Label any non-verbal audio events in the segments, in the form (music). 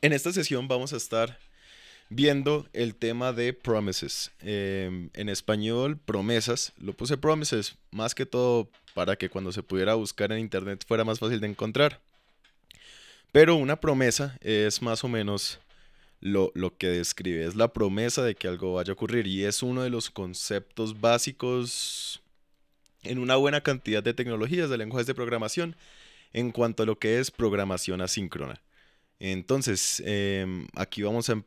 En esta sesión vamos a estar viendo el tema de promises. Em, en español, promesas. Lo puse promises, más que todo para que cuando se pudiera buscar en internet fuera más fácil de encontrar. Pero una promesa es más o menos lo, lo que describe, es la promesa de que algo vaya a ocurrir y es uno de los conceptos básicos en una buena cantidad de tecnologías de lenguajes de programación en cuanto a lo que es programación asíncrona. Entonces, em, aquí vamos a em,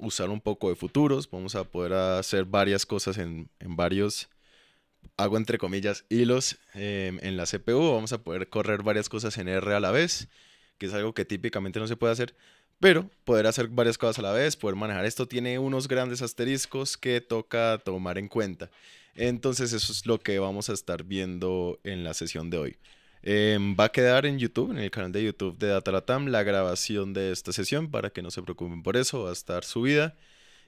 usar un poco de futuros, vamos a poder hacer varias cosas en, varios, hago entre comillas, hilos em, en la CPU, vamos a poder correr varias cosas en R a la vez, que es algo que típicamente no se puede hacer, pero poder hacer varias cosas a la vez, poder manejar esto, tiene unos grandes asteriscos que toca tomar en cuenta. Entonces eso es lo que vamos a estar viendo en la sesión de hoy. Em, va a quedar en YouTube, en el canal de YouTube de Latam la grabación de esta sesión para que no se preocupen por eso, va a estar subida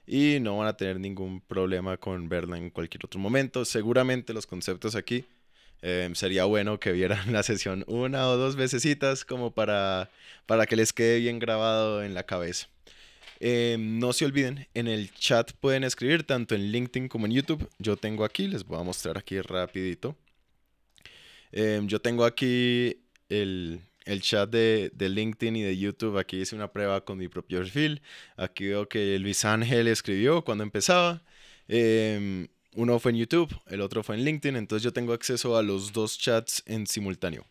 y no van a tener ningún problema con verla en cualquier otro momento. Seguramente los conceptos aquí em, sería bueno que vieran (laughs) la sesión una o dos vecesitas como para, para que les quede bien grabado en la cabeza. Em, no se olviden, en el chat pueden escribir tanto en LinkedIn como en YouTube. Yo tengo aquí, les voy a mostrar aquí rapidito. Em, yo tengo aquí el, chat de, LinkedIn y de YouTube. Aquí hice una prueba con mi propio perfil. Aquí veo que Luis Ángel escribió cuando empezaba. Em, uno fue en YouTube, el otro fue en LinkedIn. Entonces yo tengo acceso a los dos chats en simultáneo.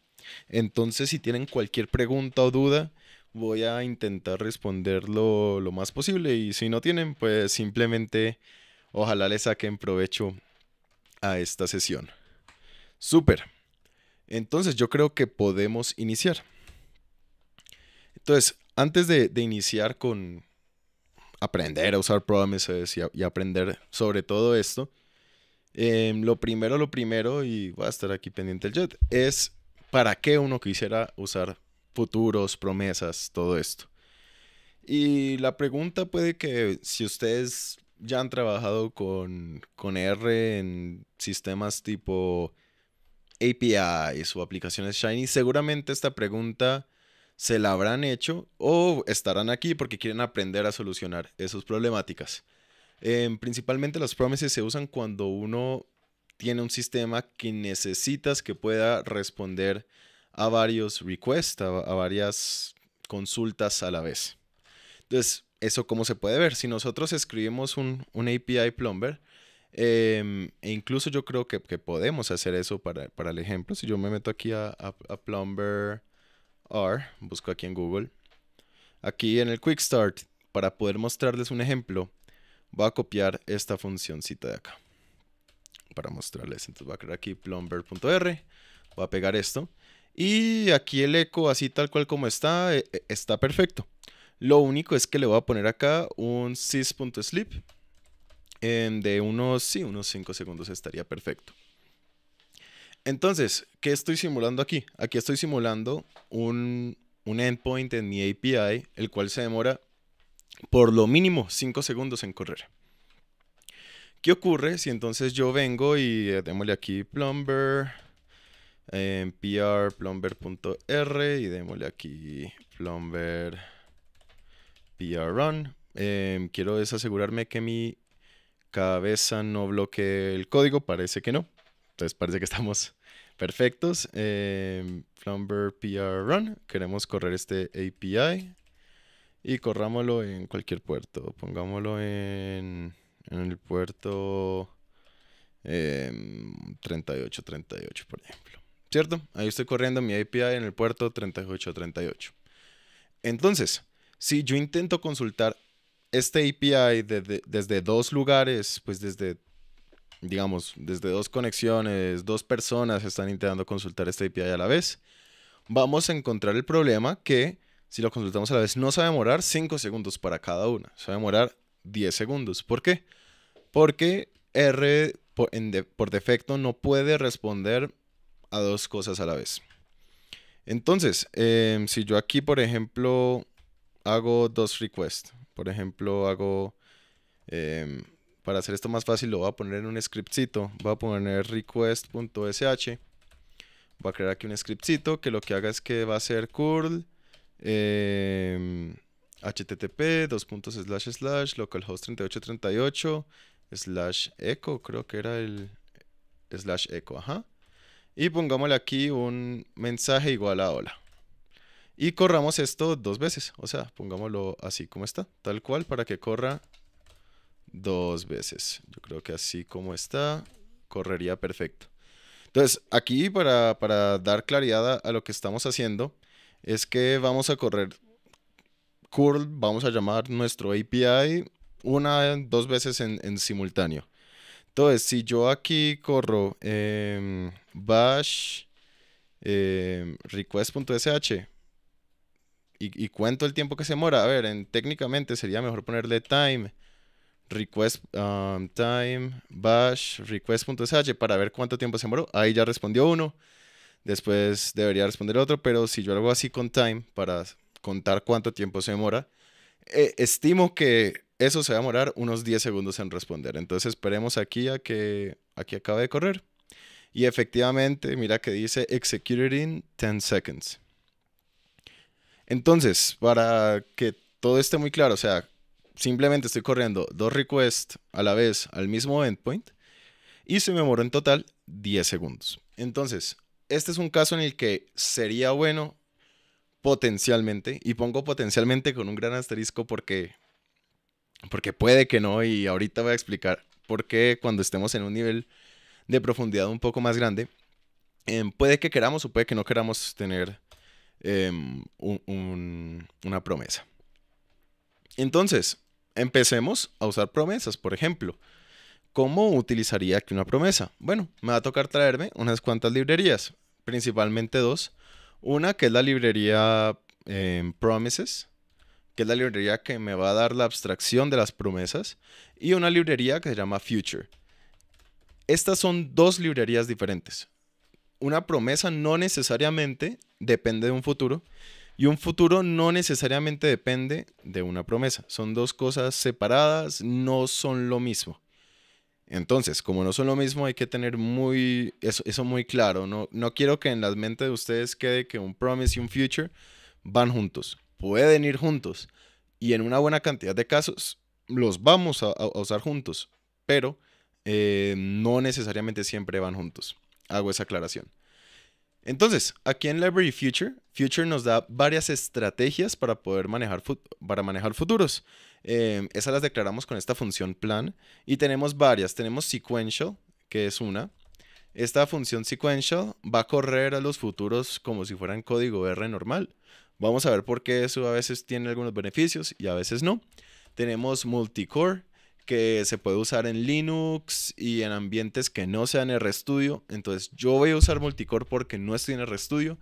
Entonces si tienen cualquier pregunta o duda, voy a intentar responderlo lo más posible. Y si no tienen, pues simplemente ojalá les saquen provecho a esta sesión. Súper. Entonces yo creo que podemos iniciar. Entonces, antes de, iniciar con aprender a usar Promises y, aprender sobre todo esto, em, lo primero, lo primero, y voy a estar aquí pendiente el jet, es para qué uno quisiera usar futuros, promesas, todo esto. Y la pregunta puede que si ustedes ya han trabajado con, con R en sistemas tipo su o aplicaciones Shiny, seguramente esta pregunta se la habrán hecho o estarán aquí porque quieren aprender a solucionar esas problemáticas. Em, principalmente las promises se usan cuando uno tiene un sistema que necesitas que pueda responder a varios requests, a, varias consultas a la vez. Entonces, ¿eso cómo se puede ver? Si nosotros escribimos un API Plumber, Em, e incluso yo creo que, podemos hacer eso para, el ejemplo. Si yo me meto aquí a, Plumber R, busco aquí en Google, aquí en el Quick Start, para poder mostrarles un ejemplo, voy a copiar esta funcióncita de acá para mostrarles. Entonces voy a crear aquí plumber.r, voy a pegar esto. Y aquí el eco, así tal cual como está, e, e, está perfecto. Lo único es que le voy a poner acá un sys.sleep Em, de unos, sí, unos 5 segundos estaría perfecto. Entonces, ¿qué estoy simulando aquí? Aquí estoy simulando un, endpoint en mi API, el cual se demora por lo mínimo 5 segundos en correr. ¿Qué ocurre si entonces yo vengo y eh, démosle aquí plumber, en em, pr plumber.r y démosle aquí plumber pr run? Em, quiero asegurarme que mi cabeza no bloquee el código, parece que no. Entonces parece que estamos perfectos. Eh, em, PR Run, queremos correr este API y corrámoslo en cualquier puerto. Pongámoslo en, en el puerto 3838, em, por ejemplo. ¿Cierto? Ahí estoy corriendo mi API en el puerto 3838. Entonces, si yo intento consultar este API desde dos lugares, pues desde, digamos, desde dos conexiones, dos personas están intentando consultar este API a la vez, vamos a encontrar el problema que si lo consultamos a la vez no se va a demorar 5 segundos para cada una, se va a demorar 10 segundos. ¿Por qué? Porque R por, defecto no puede responder a dos cosas a la vez. Entonces, em, si yo aquí, por ejemplo, hago dos requests, por ejemplo, hago... Em, para hacer esto más fácil lo voy a poner en un scriptcito. Voy a poner request.sh. Voy a crear aquí un scriptcito que lo que haga es que va a ser curl em, http dos localhost 3838 slash echo creo que era el slash echo ajá y pongámosle aquí un mensaje igual a hola y corramos esto dos veces. O sea, pongámoslo así como está. Tal cual para que corra dos veces. Yo creo que así como está, correría perfecto. Entonces, aquí para, dar claridad a, lo que estamos haciendo, es que vamos a correr curl, vamos a llamar nuestro API una, dos veces en, simultáneo. Entonces, si yo aquí corro em, bash em, request.sh, y, cuento el tiempo que se demora, A ver, en, técnicamente sería mejor ponerle time, request, um, time, bash, request.sh para ver cuánto tiempo se demoró, Ahí ya respondió uno. Después debería responder otro, pero si yo hago así con time para contar cuánto tiempo se demora, e, estimo que eso se va a demorar unos 10 segundos en responder. Entonces esperemos aquí a que, aquí acabe de correr. Y efectivamente, mira que dice executed in 10 seconds. Entonces, para que todo esté muy claro, o sea, simplemente estoy corriendo dos requests a la vez al mismo endpoint y se me demoró en total 10 segundos. Entonces, este es un caso en el que sería bueno potencialmente, y pongo potencialmente con un gran asterisco porque, porque puede que no, y ahorita voy a explicar por qué cuando estemos en un nivel de profundidad un poco más grande, em, puede que queramos o puede que no queramos tener Em, una promesa. Entonces, empecemos a usar promesas, por ejemplo. ¿Cómo utilizaría aquí una promesa? Bueno, me va a tocar traerme unas cuantas librerías, principalmente dos. Una que es la librería em, Promises, que es la librería que me va a dar la abstracción de las promesas, y una librería que se llama Future. Estas son dos librerías diferentes una promesa no necesariamente depende de un futuro y un futuro no necesariamente depende de una promesa. Son dos cosas separadas, no son lo mismo. Entonces, como no son lo mismo, hay que tener muy eso, muy claro. No, no quiero que en la mente de ustedes quede que un promise y un future van juntos. Pueden ir juntos. Y en una buena cantidad de casos los vamos a, usar juntos. Pero eh, no necesariamente siempre van juntos. Hago esa aclaración. Entonces, aquí en Library Future, Future nos da varias estrategias para poder manejar, para manejar futuros. Em, esas las declaramos con esta función plan y tenemos varias. Tenemos sequential, que es una. Esta función sequential va a correr a los futuros como si fueran código R normal. Vamos a ver por qué eso a veces tiene algunos beneficios y a veces no. Tenemos multicore, que se puede usar en Linux y en ambientes que no sean RStudio. Entonces yo voy a usar Multicore porque no estoy en RStudio.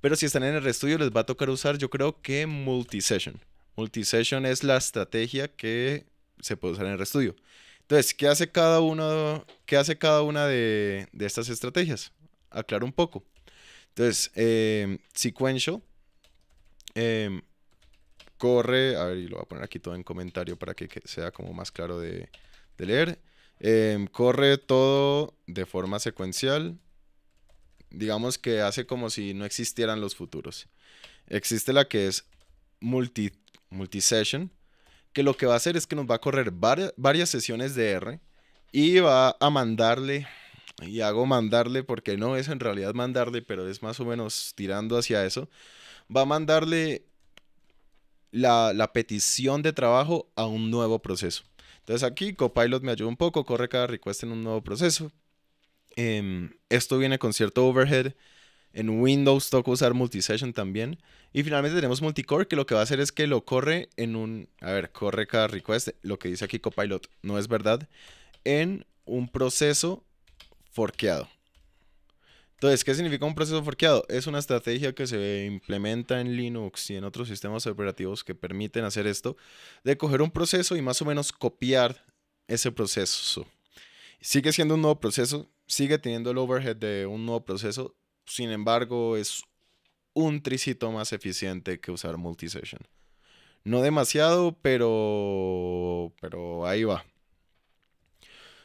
Pero si están en RStudio les va a tocar usar yo creo que Multisession. Multisession es la estrategia que se puede usar en RStudio. Entonces, ¿qué hace cada, uno, qué hace cada una de, estas estrategias? Aclaro un poco. Entonces, eh, Sequential eh, corre, a ver, y lo voy a poner aquí todo en comentario para que, sea como más claro de, leer. Em, corre todo de forma secuencial. Digamos que hace como si no existieran los futuros. Existe la que es multi, session, que lo que va a hacer es que nos va a correr varias sesiones de R y va a mandarle, y hago mandarle porque no es en realidad mandarle, pero es más o menos tirando hacia eso, va a mandarle la, petición de trabajo a un nuevo proceso. Entonces aquí Copilot me ayuda un poco, corre cada request en un nuevo proceso. Em, esto viene con cierto overhead. En Windows toca usar multisession también. Y finalmente tenemos multicore, que lo que va a hacer es que lo corre en un... A ver, corre cada request. Lo que dice aquí Copilot no es verdad. En un proceso forqueado. Entonces, ¿qué significa un proceso forqueado? Es una estrategia que se implementa en Linux y en otros sistemas operativos que permiten hacer esto, de coger un proceso y más o menos copiar ese proceso. Sigue siendo un nuevo proceso, sigue teniendo el overhead de un nuevo proceso, sin embargo, es un tricito más eficiente que usar multisession. No demasiado, pero pero ahí va.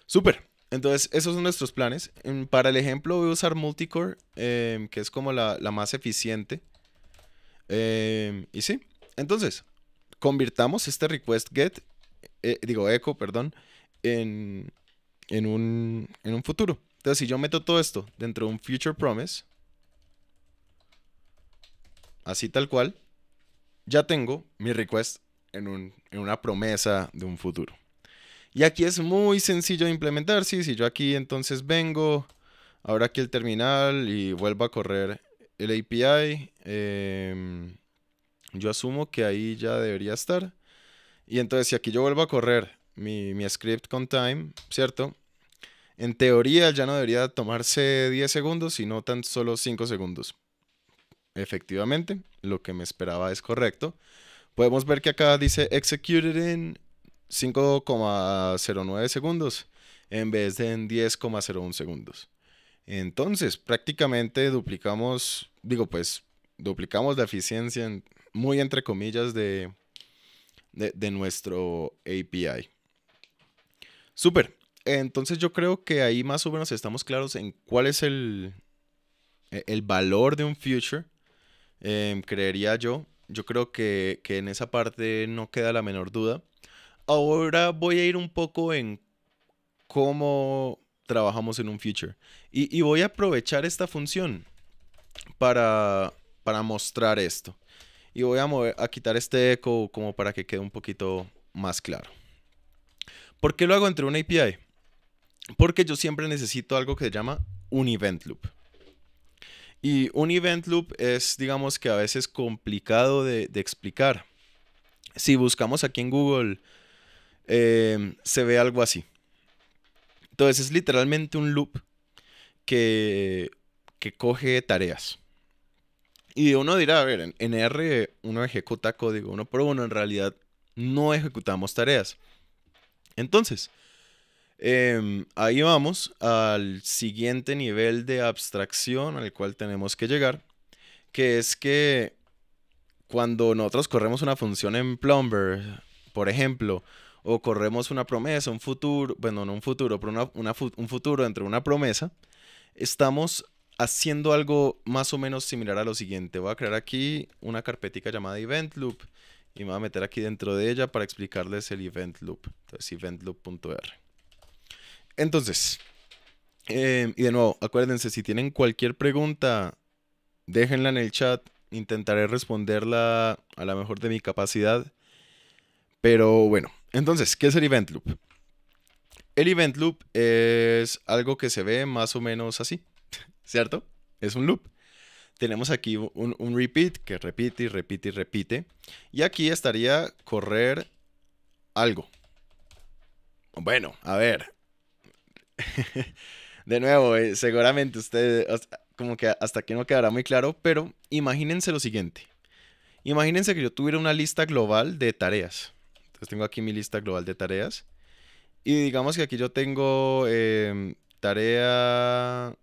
Súper. Entonces, esos son nuestros planes. Para el ejemplo, voy a usar Multicore, em, que es como la, más eficiente. Em, y sí, entonces, convirtamos este request get, eh, digo echo, perdón, en, un, en un futuro. Entonces, si yo meto todo esto dentro de un future promise, así tal cual, ya tengo mi request en una promesa de un futuro. Y aquí es muy sencillo de implementar, si yo aquí entonces vengo, ahora aquí el terminal y vuelvo a correr el API, em, yo asumo que ahí ya debería estar. Y entonces si aquí yo vuelvo a correr mi, mi script con time, ¿cierto? En teoría ya no debería tomarse 10 segundos, sino tan solo 5 segundos. Efectivamente, lo que me esperaba es correcto. Podemos ver que acá dice executed in 5,09 segundos en vez de en 10,01 segundos. Entonces, prácticamente duplicamos, digo pues, duplicamos la eficiencia, en, muy entre comillas, de, de, nuestro API. Súper. Entonces yo creo que ahí más o menos estamos claros en cuál es el, e, el valor de un future, em, creería yo. Yo creo que, que en esa parte no queda la menor duda. Ahora voy a ir un poco en cómo trabajamos en un future. Y, voy a aprovechar esta función para, para mostrar esto. Y voy a, mover, a quitar este eco como para que quede un poquito más claro. ¿Por qué lo hago entre una API? Porque yo siempre necesito algo que se llama un event loop. Y un event loop es, digamos que a veces complicado de, de explicar. Si buscamos aquí en Google Em, se ve algo así. Entonces es literalmente un loop que, que coge tareas. Y uno dirá, a ver, en, R uno ejecuta código uno por uno, en realidad no ejecutamos tareas. Entonces, em, ahí vamos al siguiente nivel de abstracción al cual tenemos que llegar, que es que cuando nosotros corremos una función en Plumber, por ejemplo, o corremos una promesa, un futuro, bueno, no un futuro, pero un futuro entre una promesa, estamos haciendo algo más o menos similar a lo siguiente. Voy a crear aquí una carpetica llamada event loop y me voy a meter aquí dentro de ella para explicarles el event loop. Entonces, eventloop.r. Entonces, eh, y de nuevo, acuérdense, si tienen cualquier pregunta, déjenla en el chat. Intentaré responderla a la mejor de mi capacidad. Pero bueno, entonces, ¿qué es el event loop? El event loop es algo que se ve más o menos así, (laughs) ¿cierto? Es un loop. Tenemos aquí un, repeat que repite y repite y repite. Y aquí estaría correr algo. Bueno, a ver. (laughs) de nuevo, eh, seguramente ustedes, como que hasta aquí no quedará muy claro, pero imagínense lo siguiente. Imagínense que yo tuviera una lista global de tareas. Entonces tengo aquí mi lista global de tareas. Y digamos que aquí yo tengo em, tarea,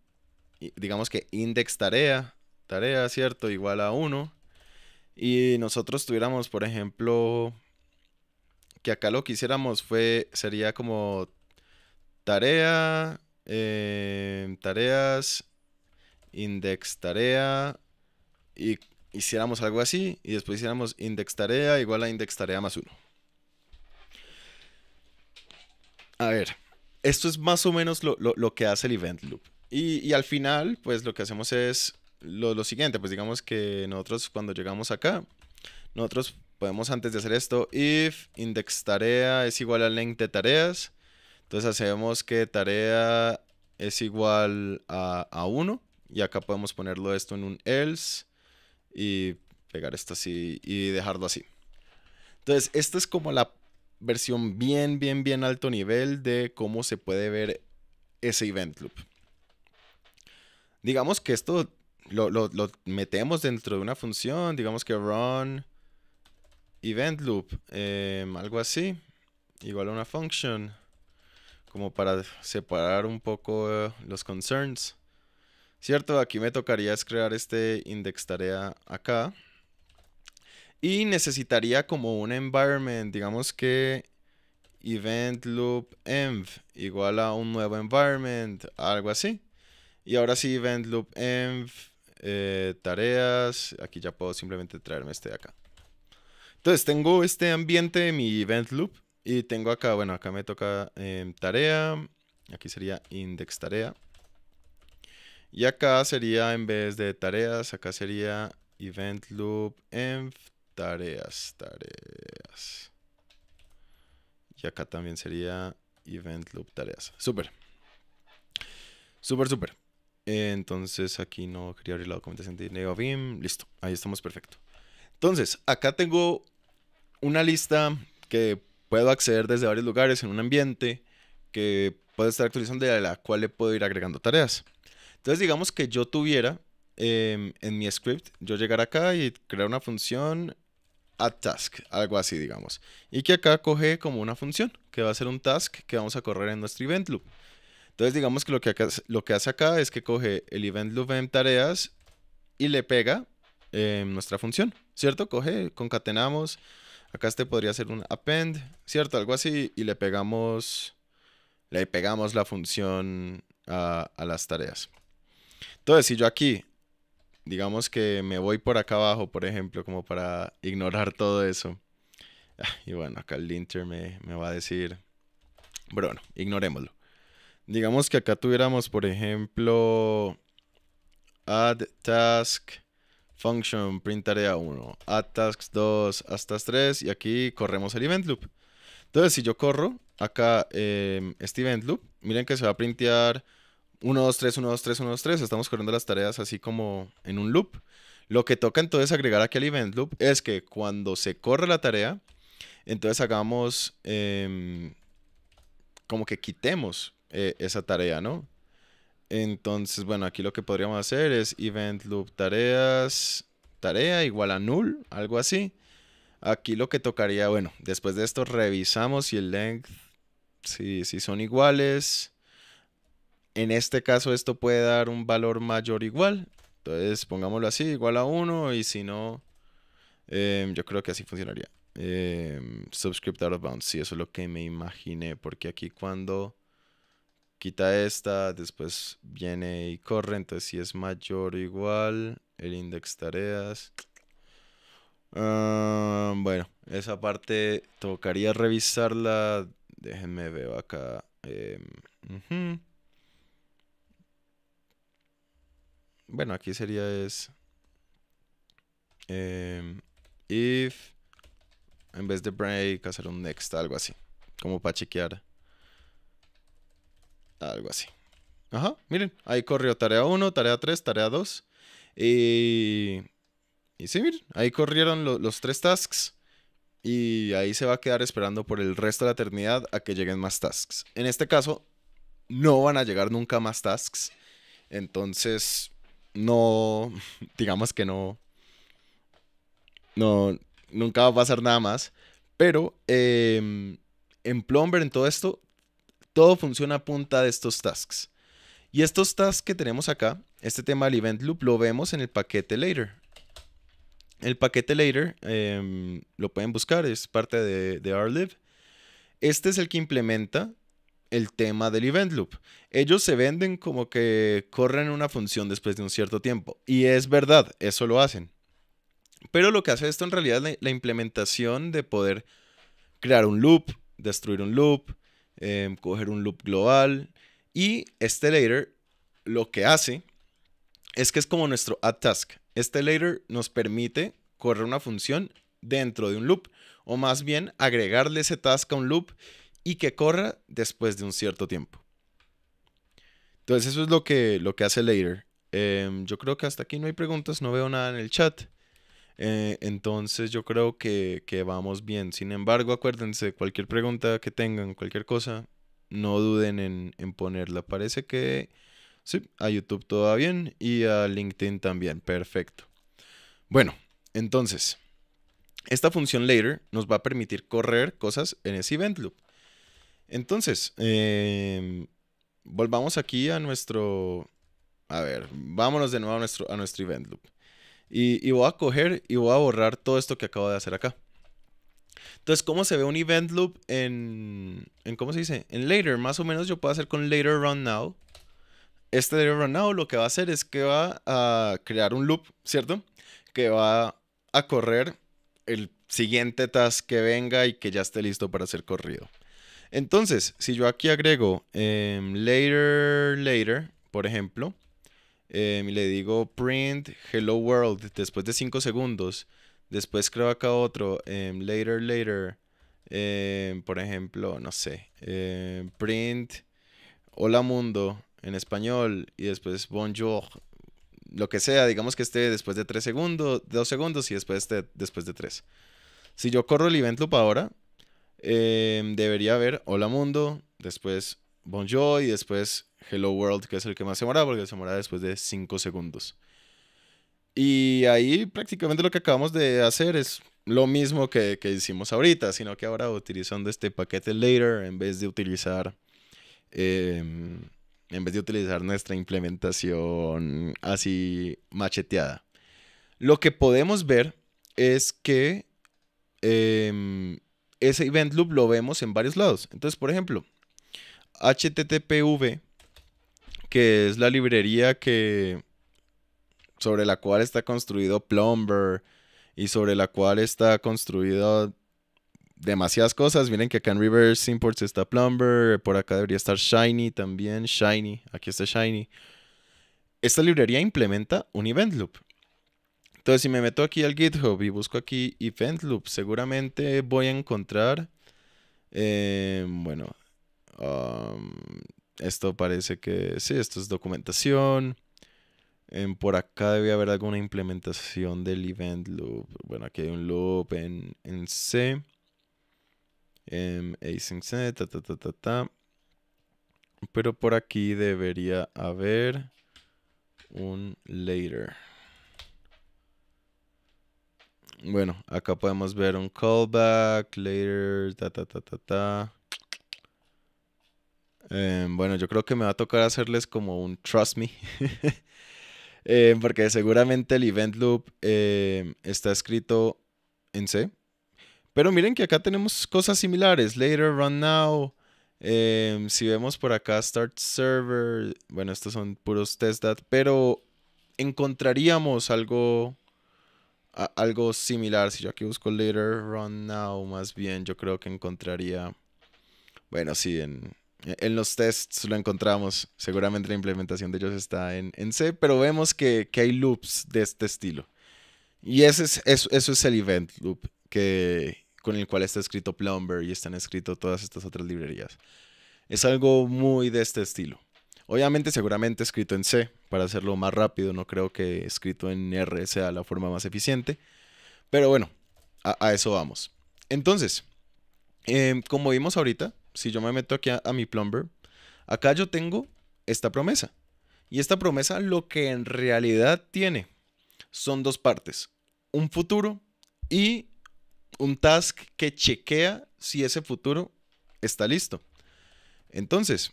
digamos que index tarea, tarea, ¿cierto? Igual a 1. Y nosotros tuviéramos, por ejemplo, que acá lo que hiciéramos fue, sería como tarea, em, tareas, index tarea, y hiciéramos algo así, y después hiciéramos index tarea igual a index tarea más 1. A ver, esto es más o menos lo, que hace el event loop. Y, al final, pues lo que hacemos es lo, siguiente, pues digamos que nosotros cuando llegamos acá, nosotros podemos antes de hacer esto, if index tarea es igual a length de tareas, entonces hacemos que tarea es igual a, a 1 y acá podemos ponerlo esto en un else y pegar esto así y dejarlo así. Entonces, esto es como la versión bien, bien, bien alto nivel de cómo se puede ver ese event loop. Digamos que esto lo, metemos dentro de una función, digamos que run event loop, em, algo así, igual a una function, como para separar un poco eh, los concerns. Cierto, aquí me tocaría es crear este index tarea acá. Y necesitaría como un environment, digamos que event loop env igual a un nuevo environment, algo así. Y ahora sí, event loop env, eh, tareas, aquí ya puedo simplemente traerme este de acá. Entonces tengo este ambiente mi event loop y tengo acá, bueno, acá me toca em, tarea, aquí sería index tarea. Y acá sería, en vez de tareas, acá sería event loop env Tareas, tareas. Y acá también sería event loop tareas. super super, súper. Entonces aquí no quería abrir la documentación de NeoVim, Listo, ahí estamos perfecto. Entonces, acá tengo una lista que puedo acceder desde varios lugares en un ambiente que puede estar actualizando y a la cual le puedo ir agregando tareas. Entonces, digamos que yo tuviera em, en mi script, yo llegar acá y crear una función a task, algo así digamos. Y que acá coge como una función, que va a ser un task que vamos a correr en nuestro event loop. Entonces digamos que lo que, lo que hace acá es que coge el event loop en tareas y le pega em, nuestra función, ¿cierto? Coge, concatenamos, acá este podría ser un append, ¿cierto? Algo así y le pegamos, le pegamos la función a, a las tareas. Entonces si yo aquí digamos que me voy por acá abajo, por ejemplo, como para ignorar todo eso. (laughs) Y bueno, acá el linter me, va a decir, pero bueno, ignorémoslo. Digamos que acá tuviéramos, por ejemplo, add task function print tarea 1, add task 2, add task 3 y aquí corremos el event loop. Entonces, si yo corro acá eh, este event loop, miren que se va a printear 1, 2, 3, 1, 2, 3, 1, 2, 3. Estamos corriendo las tareas así como en un loop. Lo que toca entonces agregar aquí al event loop es que cuando se corre la tarea, entonces hagamos em, como que quitemos eh, esa tarea, ¿no? Entonces, bueno, aquí lo que podríamos hacer es event loop tareas, tarea igual a null, algo así. Aquí lo que tocaría, bueno, después de esto revisamos si el length, si, si son iguales. En este caso esto puede dar un valor mayor o igual. Entonces pongámoslo así, igual a 1 y si no, em, yo creo que así funcionaría. Em, subscript out of bounds, sí, eso es lo que me imaginé, porque aquí cuando quita esta, después viene y corre, entonces si es mayor o igual, el index tareas. Ah, bueno, esa parte tocaría revisarla. Déjenme ver acá. Eh, bueno, aquí sería es em, if en vez de break hacer un next, algo así, como para chequear algo así. Ajá, miren, ahí corrió tarea 1, tarea 3, tarea 2 y y sí, miren, ahí corrieron los tres tasks y ahí se va a quedar esperando por el resto de la eternidad a que lleguen más tasks. En este caso no van a llegar nunca más tasks. Entonces, no, digamos que no, no, nunca va a pasar nada más. Pero em, en Plumber, en todo esto, todo funciona a punta de estos tasks. Y estos tasks que tenemos acá, este tema del event loop, lo vemos en el paquete later. El paquete later em, lo pueden buscar, es parte de, de RLib. Este es el que implementa el tema del event loop. Ellos se venden como que corren una función después de un cierto tiempo. Y es verdad, eso lo hacen. Pero lo que hace esto en realidad es la, implementación de poder crear un loop, destruir un loop, em, coger un loop global. Y este later lo que hace es que es como nuestro add task. Este later nos permite correr una función dentro de un loop o más bien agregarle ese task a un loop y que corra después de un cierto tiempo. Entonces eso es lo que, lo que hace Later. Em, yo creo que hasta aquí no hay preguntas, no veo nada en el chat. Eh, entonces yo creo que, vamos bien. Sin embargo, acuérdense, cualquier pregunta que tengan, cualquier cosa, no duden en, en ponerla. Parece que sí, a YouTube todo va bien y a LinkedIn también. Perfecto. Bueno, entonces, esta función later nos va a permitir correr cosas en ese event loop. Entonces, em, volvamos aquí a nuestro... A ver, vámonos de nuevo a nuestro, a nuestro event loop. Y, voy a coger y voy a borrar todo esto que acabo de hacer acá. Entonces, ¿cómo se ve un event loop en, en, ¿Cómo se dice? En later. Más o menos yo puedo hacer con later run now. Este later run now lo que va a hacer es que va a crear un loop, ¿cierto? Que va a correr el siguiente task que venga y que ya esté listo para ser corrido. Entonces, si yo aquí agrego em, later, later, por ejemplo, em, y le digo print hello world después de 5 segundos, después creo acá otro, em, later, later, por ejemplo, no sé, print hola mundo en español y después bonjour, lo que sea, digamos que esté después de 3 segundos, 2 segundos y después después de 3. Si yo corro el event loop ahora, Em, debería haber Hola Mundo, después bonjour y después Hello World, que es el que más se demora, porque se demora después de 5 segundos. Y ahí prácticamente lo que acabamos de hacer es lo mismo que, hicimos ahorita, sino que ahora utilizando este paquete later en vez de utilizar... Em, en vez de utilizar nuestra implementación así macheteada. Lo que podemos ver es que eh, ese event loop lo vemos en varios lados. Entonces, por ejemplo, HTTPV, que es la librería que sobre la cual está construido Plumber y sobre la cual está construido demasiadas cosas. Miren que acá en Reverse Imports está Plumber, por acá debería estar Shiny también, Shiny, aquí está Shiny. Esta librería implementa un event loop entonces, si me meto aquí al GitHub y busco aquí event loop, seguramente voy a encontrar, eh, bueno, um, esto parece que, sí, esto es documentación. por acá debe haber alguna implementación del event loop. Bueno, aquí hay un loop en, en C. En em, async ta, ta, ta, ta, ta. Pero por aquí debería haber un later. Bueno, acá podemos ver un callback, later, ta, ta, ta, ta, em, bueno, yo creo que me va a tocar hacerles como un trust me. (laughs) Em, porque seguramente el event loop em, está escrito en C. Pero miren que acá tenemos cosas similares. Later, run now. si vemos por acá, start server. Bueno, estos son puros test dat. Pero encontraríamos algo algo similar. Si yo aquí busco Later Run Now, más bien yo creo que encontraría. Bueno, sí, en, los tests lo encontramos. Seguramente la implementación de ellos está en, en C, pero vemos que, hay loops de este estilo. Y ese es, eso, es el event loop que, con el cual está escrito Plumber y están escrito todas estas otras librerías. Es algo muy de este estilo. Obviamente, seguramente escrito en C para hacerlo más rápido. No creo que escrito en R sea la forma más eficiente. Pero bueno, a, eso vamos. Entonces, em, como vimos ahorita, si yo me meto aquí a mi plumber, acá yo tengo esta promesa. Y esta promesa lo que en realidad tiene son dos partes. Un futuro y un task que chequea si ese futuro está listo. Entonces,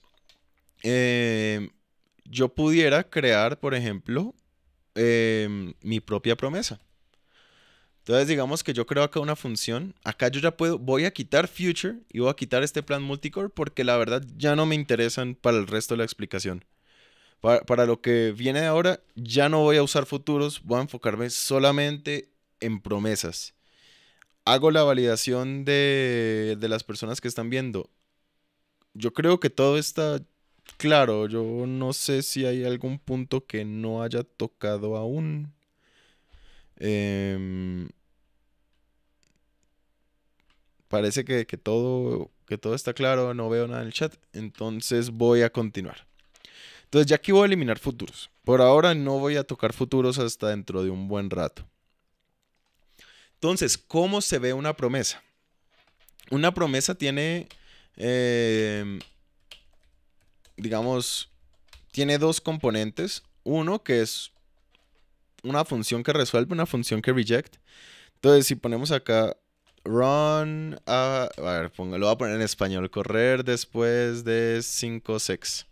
Em, yo pudiera crear, por ejemplo, em, mi propia promesa. Entonces digamos que yo creo acá una función, acá yo ya puedo, voy a quitar future y voy a quitar este plan multicore porque la verdad ya no me interesan para el resto de la explicación. Para, lo que viene de ahora ya no voy a usar futuros, voy a enfocarme solamente en promesas. Hago la validación de, de las personas que están viendo. Yo creo que todo está Claro, yo no sé si hay algún punto que no haya tocado aún. Em, parece que, todo, que todo está claro, no veo nada en el chat, entonces voy a continuar. Entonces ya aquí voy a eliminar futuros. Por ahora no voy a tocar futuros hasta dentro de un buen rato. Entonces, ¿cómo se ve una promesa? Una promesa tiene... Em, digamos, tiene dos componentes. Uno que es una función que resuelve, una función que reject. Entonces, si ponemos acá run, a, ver, lo voy a poner en español, correr después de 5 6,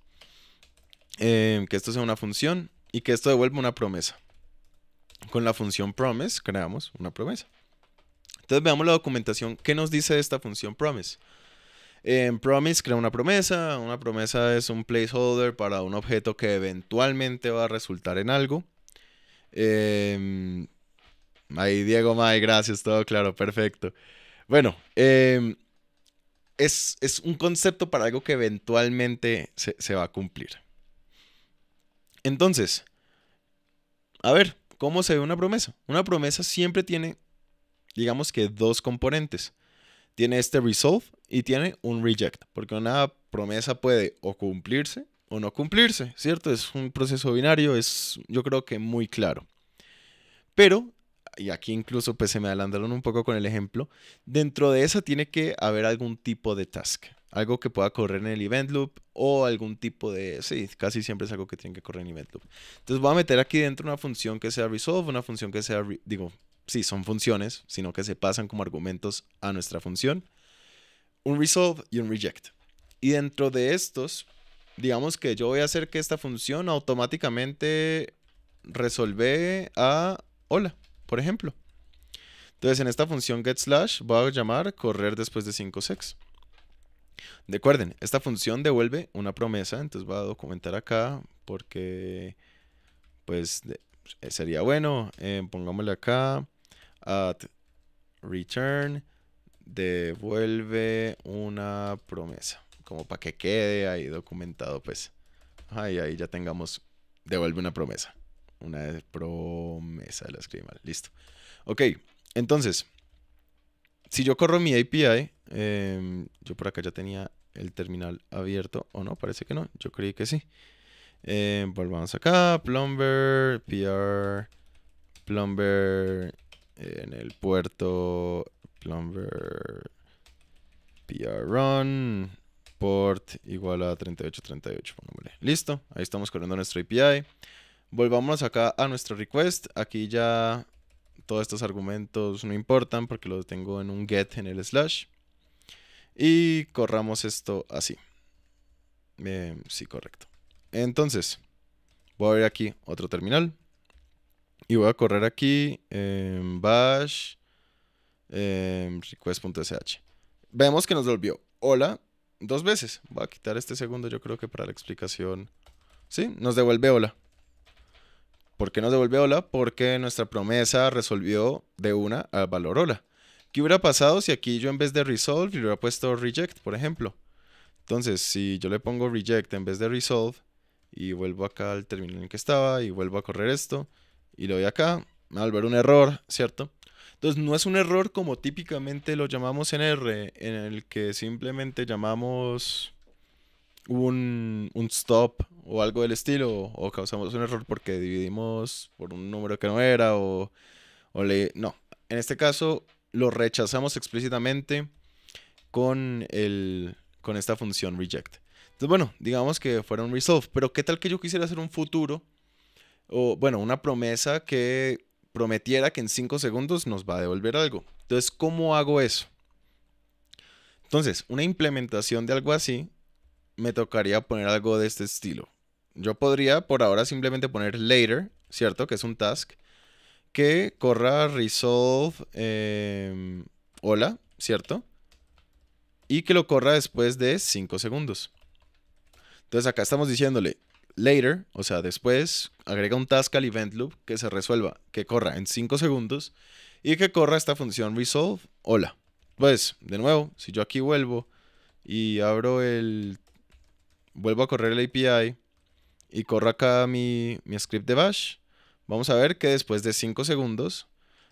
em, que esto sea una función y que esto devuelva una promesa. Con la función promise creamos una promesa. Entonces veamos la documentación. ¿Qué nos dice esta función promise? En Promise crea una promesa. Una promesa es un placeholder para un objeto que eventualmente va a resultar en algo. Eh, ahí Diego May, gracias, todo claro, perfecto. Bueno, em, es, un concepto para algo que eventualmente se, se va a cumplir. Entonces, a ver, ¿cómo se ve una promesa? Una promesa siempre tiene, digamos que, dos componentes. Tiene este resolve, y tiene un reject, porque una promesa puede o cumplirse o no cumplirse, ¿cierto? Es un proceso binario, es yo creo que muy claro. Pero, y aquí incluso pues se me adelantaron un poco con el ejemplo, dentro de esa tiene que haber algún tipo de task, algo que pueda correr en el event loop o algún tipo de, sí, casi siempre es algo que tiene que correr en el event loop. Entonces voy a meter aquí dentro una función que sea resolve, una función que sea, digo, sí, son funciones, sino que se pasan como argumentos a nuestra función un resolve y un reject. Y dentro de estos, digamos que yo voy a hacer que esta función automáticamente resolve a hola, por ejemplo. Entonces en esta función get slash voy a llamar correr después de 5 sex Recuerden, esta función devuelve una promesa, entonces voy a documentar acá porque pues sería bueno, eh, pongámosle acá at return devuelve una promesa, como para que quede ahí documentado, pues. Ahí, ahí ya tengamos, devuelve una promesa. Una promesa, la escribí listo. Ok, entonces, si yo corro mi API, em, yo por acá ya tenía el terminal abierto, o no, parece que no, yo creí que sí. Em, volvamos acá, plumber, PR, plumber en el puerto Lumber PR run port igual a 3838, Listo, ahí estamos corriendo nuestro API. Volvamos acá a nuestro request. Aquí ya todos estos argumentos no importan porque los tengo en un get en el slash. Y corramos esto así. sí, correcto. Entonces, voy a abrir aquí otro terminal. Y voy a correr aquí en bash Em, request.sh. Vemos que nos devolvió hola dos veces. Voy a quitar este segundo, yo creo que para la explicación. Sí, nos devuelve hola. ¿Por qué nos devuelve hola? Porque nuestra promesa resolvió de una al valor hola. ¿Qué hubiera pasado si aquí yo en vez de resolve le hubiera puesto reject, por ejemplo? Entonces, si yo le pongo reject en vez de resolve y vuelvo acá al terminal en que estaba y vuelvo a correr esto y lo doy acá, me va a volver un error, ¿cierto? Entonces no es un error como típicamente lo llamamos en R, en el que simplemente llamamos un, un stop o algo del estilo, o causamos un error porque dividimos por un número que no era, o, o le... No, en este caso lo rechazamos explícitamente con, el, con esta función reject. Entonces, bueno, digamos que fuera un resolve, pero ¿qué tal que yo quisiera hacer un futuro? O, bueno, una promesa que prometiera que en 5 segundos nos va a devolver algo. Entonces, ¿cómo hago eso? Entonces, una implementación de algo así, me tocaría poner algo de este estilo. Yo podría por ahora simplemente poner later, ¿cierto? Que es un task que corra resolve em, hola, ¿cierto? Y que lo corra después de 5 segundos. Entonces acá estamos diciéndole, later, o sea, después, agrega un task al event loop que se resuelva, que corra en 5 segundos y que corra esta función resolve, hola. Pues, de nuevo, si yo aquí vuelvo y abro el... Vuelvo a correr el API y corro acá mi, mi script de bash, vamos a ver que después de 5 segundos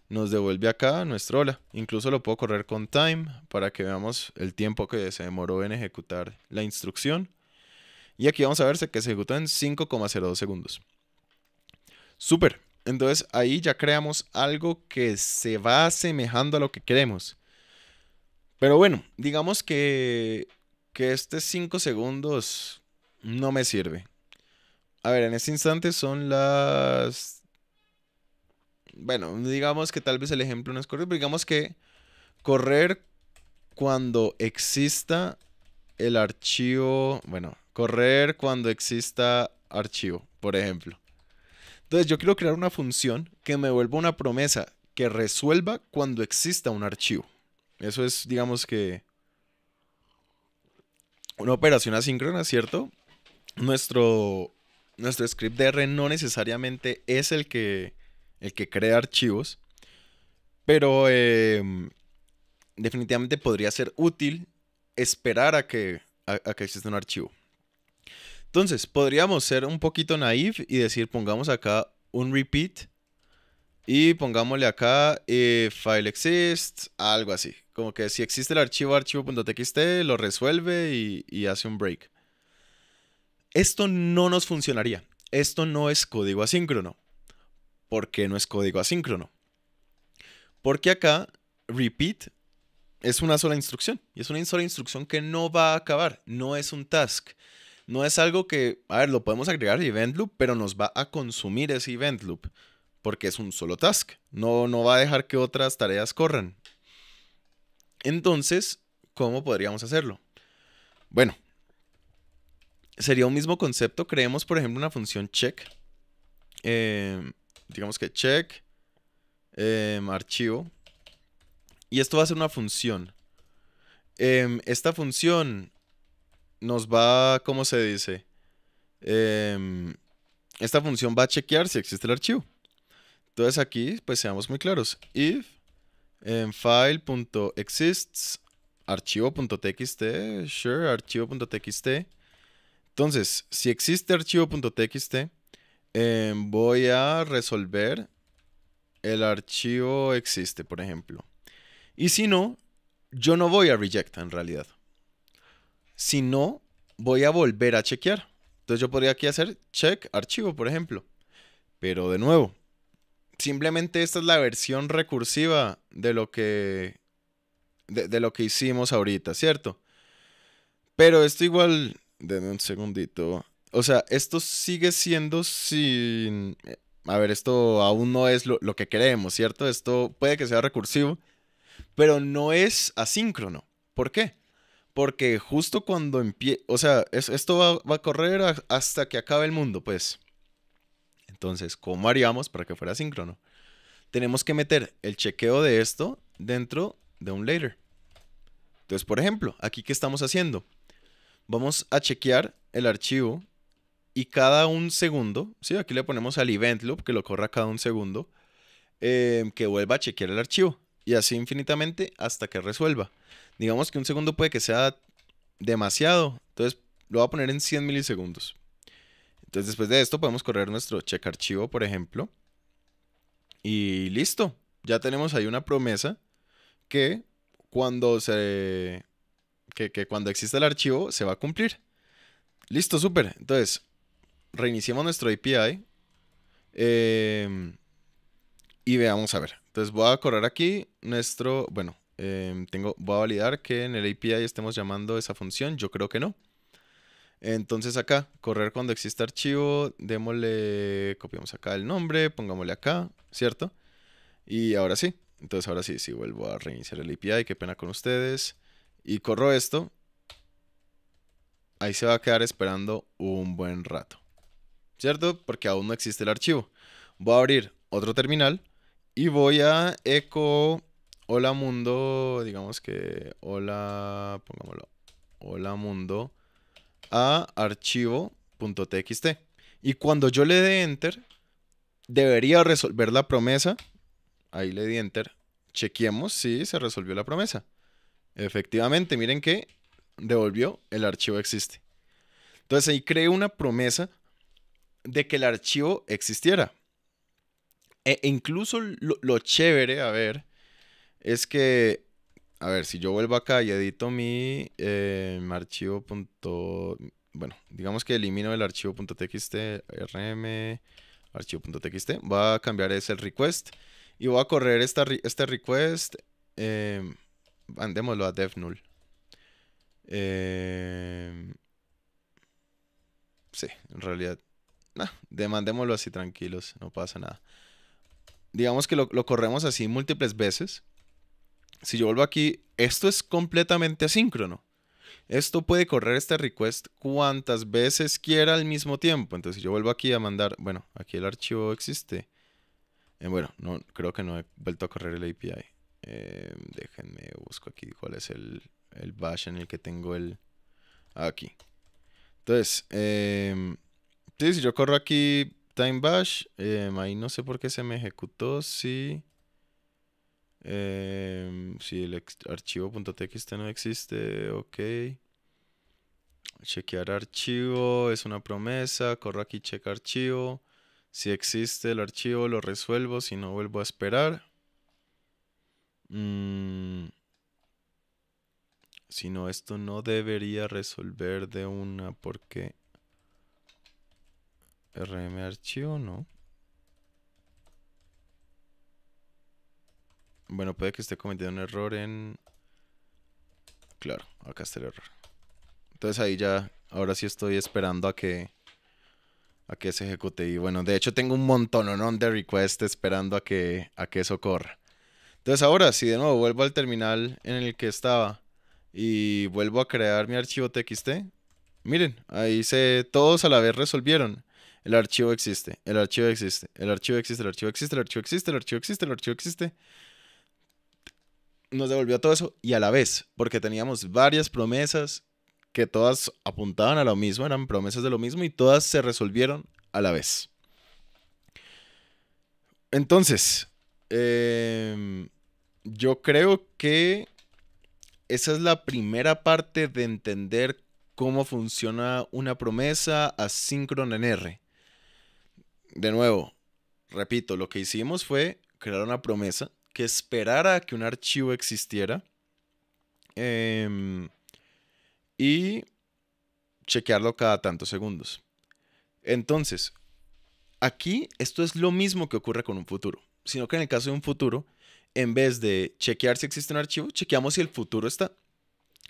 nos devuelve acá nuestro hola. Incluso lo puedo correr con time para que veamos el tiempo que se demoró en ejecutar la instrucción. Y aquí vamos a ver que se ejecutó en 5,02 segundos. super Entonces ahí ya creamos algo que se va asemejando a lo que queremos. Pero bueno, digamos que, que este 5 segundos no me sirve. A ver, en este instante son las... Bueno, digamos que tal vez el ejemplo no es correcto, pero digamos que correr cuando exista el archivo... Bueno, Correr cuando exista archivo, por ejemplo. Entonces yo quiero crear una función que me vuelva una promesa que resuelva cuando exista un archivo. Eso es, digamos que, una operación asíncrona, ¿cierto? Nuestro, nuestro script de R no necesariamente es el que, el que crea archivos, pero em, definitivamente podría ser útil esperar a que, a que exista un archivo. Entonces, podríamos ser un poquito naive y decir, pongamos acá un repeat y pongámosle acá eh, file exists algo así. Como que si existe el archivo archivo.txt, lo resuelve y, y hace un break. Esto no nos funcionaría. Esto no es código asíncrono. ¿Por qué no es código asíncrono? Porque acá repeat es una sola instrucción. Y es una sola instrucción que no va a acabar. No es un task no es algo que, a ver, lo podemos agregar al event loop, pero nos va a consumir ese event loop, porque es un solo task, no, no va a dejar que otras tareas corran. Entonces, ¿cómo podríamos hacerlo? Bueno, sería un mismo concepto, creemos, por ejemplo, una función check, em, digamos que check, em, archivo, y esto va a ser una función. Em, esta función nos va, ¿cómo se dice? Em, esta función va a chequear si existe el archivo. Entonces aquí, pues seamos muy claros. If en em, file.exists archivo.txt, sure, archivo.txt. Entonces, si existe archivo.txt, em, voy a resolver el archivo existe, por ejemplo. Y si no, yo no voy a reject en realidad. Si no, voy a volver a chequear. Entonces yo podría aquí hacer check archivo, por ejemplo. Pero de nuevo, simplemente esta es la versión recursiva de lo que, de, lo que hicimos ahorita, ¿cierto? Pero esto igual, denme un segundito. O sea, esto sigue siendo sin... Eh, a ver, esto aún no es lo, lo que queremos, ¿cierto? Esto puede que sea recursivo, pero no es asíncrono. ¿Por qué? Porque justo cuando empie... o sea, esto va, a correr hasta que acabe el mundo, pues. Entonces, ¿cómo haríamos para que fuera síncrono? Tenemos que meter el chequeo de esto dentro de un later. Entonces, por ejemplo, aquí ¿qué estamos haciendo? Vamos a chequear el archivo y cada un segundo, ¿sí? Aquí le ponemos al event loop que lo corra cada un segundo, eh, que vuelva a chequear el archivo. Y así infinitamente hasta que resuelva digamos que un segundo puede que sea demasiado, entonces lo voy a poner en 100 milisegundos. Entonces después de esto podemos correr nuestro check archivo, por ejemplo. Y listo, ya tenemos ahí una promesa que cuando se... Que, cuando exista el archivo se va a cumplir. Listo, súper. Entonces, reiniciemos nuestro API. Em, y veamos a ver. Entonces voy a correr aquí nuestro, bueno, Em, tengo, voy a validar que en el API estemos llamando esa función. Yo creo que no. Entonces acá, correr cuando exista archivo, démosle, copiamos acá el nombre, pongámosle acá, ¿cierto? Y ahora sí. Entonces ahora sí, sí vuelvo a reiniciar el API, qué pena con ustedes. Y corro esto. Ahí se va a quedar esperando un buen rato. ¿Cierto? Porque aún no existe el archivo. Voy a abrir otro terminal y voy a eco Hola Mundo, digamos que hola, pongámoslo, hola Mundo a archivo.txt. Y cuando yo le dé enter, debería resolver la promesa. Ahí le di enter. Chequeemos si se resolvió la promesa. Efectivamente, miren que devolvió el archivo existe. Entonces ahí creé una promesa de que el archivo existiera. E incluso lo, lo chévere, a ver, es que, a ver, si yo vuelvo acá y edito mi eh, archivo. bueno, digamos que elimino el archivo .txt, rm, archivo.txt, va a cambiar ese request y voy a correr esta, este request. Mandémoslo em, a dev null. Em, sí, en realidad, nah, demandémoslo así tranquilos, no pasa nada. Digamos que lo, lo corremos así múltiples veces si yo vuelvo aquí, esto es completamente asíncrono. Esto puede correr este request cuantas veces quiera al mismo tiempo. Entonces, si yo vuelvo aquí a mandar, bueno, aquí el archivo existe. Eh, bueno, no, creo que no he vuelto a correr el API. Eh, déjenme, busco aquí cuál es el, el, bash en el que tengo el... Aquí. Entonces, em, si yo corro aquí time bash, em, ahí no sé por qué se me ejecutó, Si Em, si el archivo.txt no existe, ok. Chequear archivo es una promesa. Corro aquí, checa archivo. Si existe el archivo, lo resuelvo. Si no, vuelvo a esperar. Mm. Si no, esto no debería resolver de una porque... RM archivo no. Bueno, puede que esté cometiendo un error en... Claro, acá está el error. Entonces ahí ya, ahora sí estoy esperando a que a que se ejecute. Y bueno, de hecho tengo un montón de request esperando a que, a que eso corra. Entonces ahora, si de nuevo vuelvo al terminal en el que estaba y vuelvo a crear mi archivo txt, miren, ahí se todos a la vez resolvieron. el archivo existe, el archivo existe, el archivo existe, el archivo existe, el archivo existe, el archivo existe. El archivo existe nos devolvió todo eso y a la vez, porque teníamos varias promesas que todas apuntaban a lo mismo, eran promesas de lo mismo y todas se resolvieron a la vez. Entonces, em, yo creo que esa es la primera parte de entender cómo funciona una promesa asíncrona en R. De nuevo, repito, lo que hicimos fue crear una promesa que esperara que un archivo existiera em, y chequearlo cada tantos segundos. Entonces, aquí esto es lo mismo que ocurre con un futuro, sino que en el caso de un futuro, en vez de chequear si existe un archivo, chequeamos si el futuro está.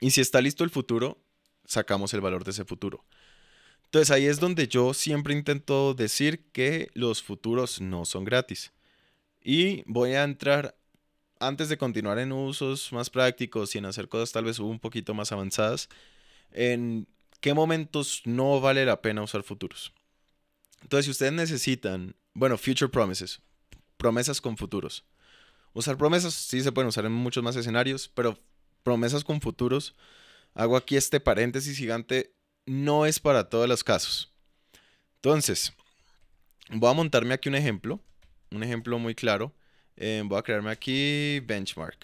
Y si está listo el futuro, sacamos el valor de ese futuro. Entonces ahí es donde yo siempre intento decir que los futuros no son gratis. Y voy a entrar, antes de continuar en usos más prácticos y en hacer cosas tal vez un poquito más avanzadas, en qué momentos no vale la pena usar futuros. Entonces, si ustedes necesitan, bueno, future promises, promesas con futuros. Usar promesas sí se pueden usar en muchos más escenarios, pero promesas con futuros, hago aquí este paréntesis gigante, no es para todos los casos. Entonces, voy a montarme aquí un ejemplo un ejemplo muy claro. Eh, voy a crearme aquí benchmark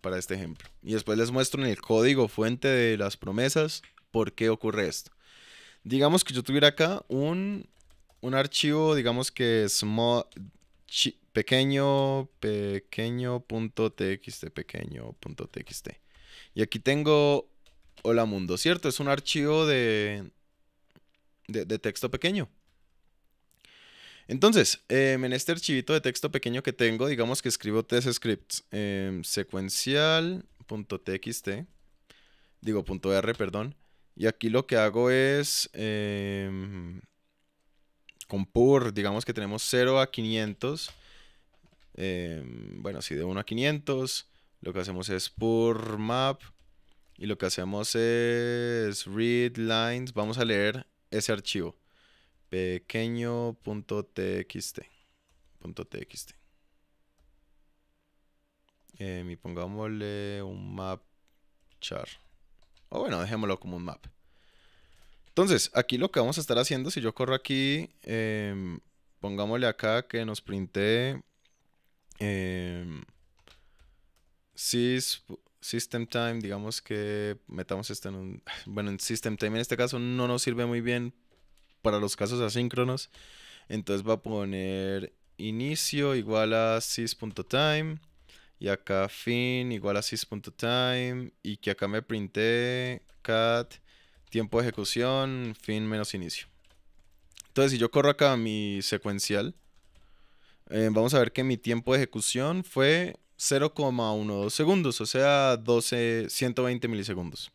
para este ejemplo. Y después les muestro en el código fuente de las promesas por qué ocurre esto. Digamos que yo tuviera acá un, archivo, digamos que es pequeño, pequeño punto txt, pequeño punto Y aquí tengo hola mundo, ¿cierto? Es un archivo de, de texto pequeño. Entonces, eh, en este archivito de texto pequeño que tengo, digamos que escribo test scripts em, secuencial.txt, digo .r, perdón, y aquí lo que hago es em, con pur, digamos que tenemos 0 a 500, em, bueno, si de 1 a 500, lo que hacemos es pur map, y lo que hacemos es read lines, vamos a leer ese archivo. Pequeño.txt.txt .txt. y eh, pongámosle un map char. O bueno, dejémoslo como un map. Entonces, aquí lo que vamos a estar haciendo, si yo corro aquí, em, pongámosle acá que nos printé em, system time, digamos que metamos esto en un... (sighs) Bueno, en system time en este caso no nos sirve muy bien para los casos asíncronos. Entonces va a poner inicio igual a sys.time y acá fin igual a sys.time y que acá me printé cat tiempo de ejecución fin menos inicio. Entonces si yo corro acá mi secuencial, eh, vamos a ver que mi tiempo de ejecución fue 0,12 segundos, o sea, 12, 120 milisegundos.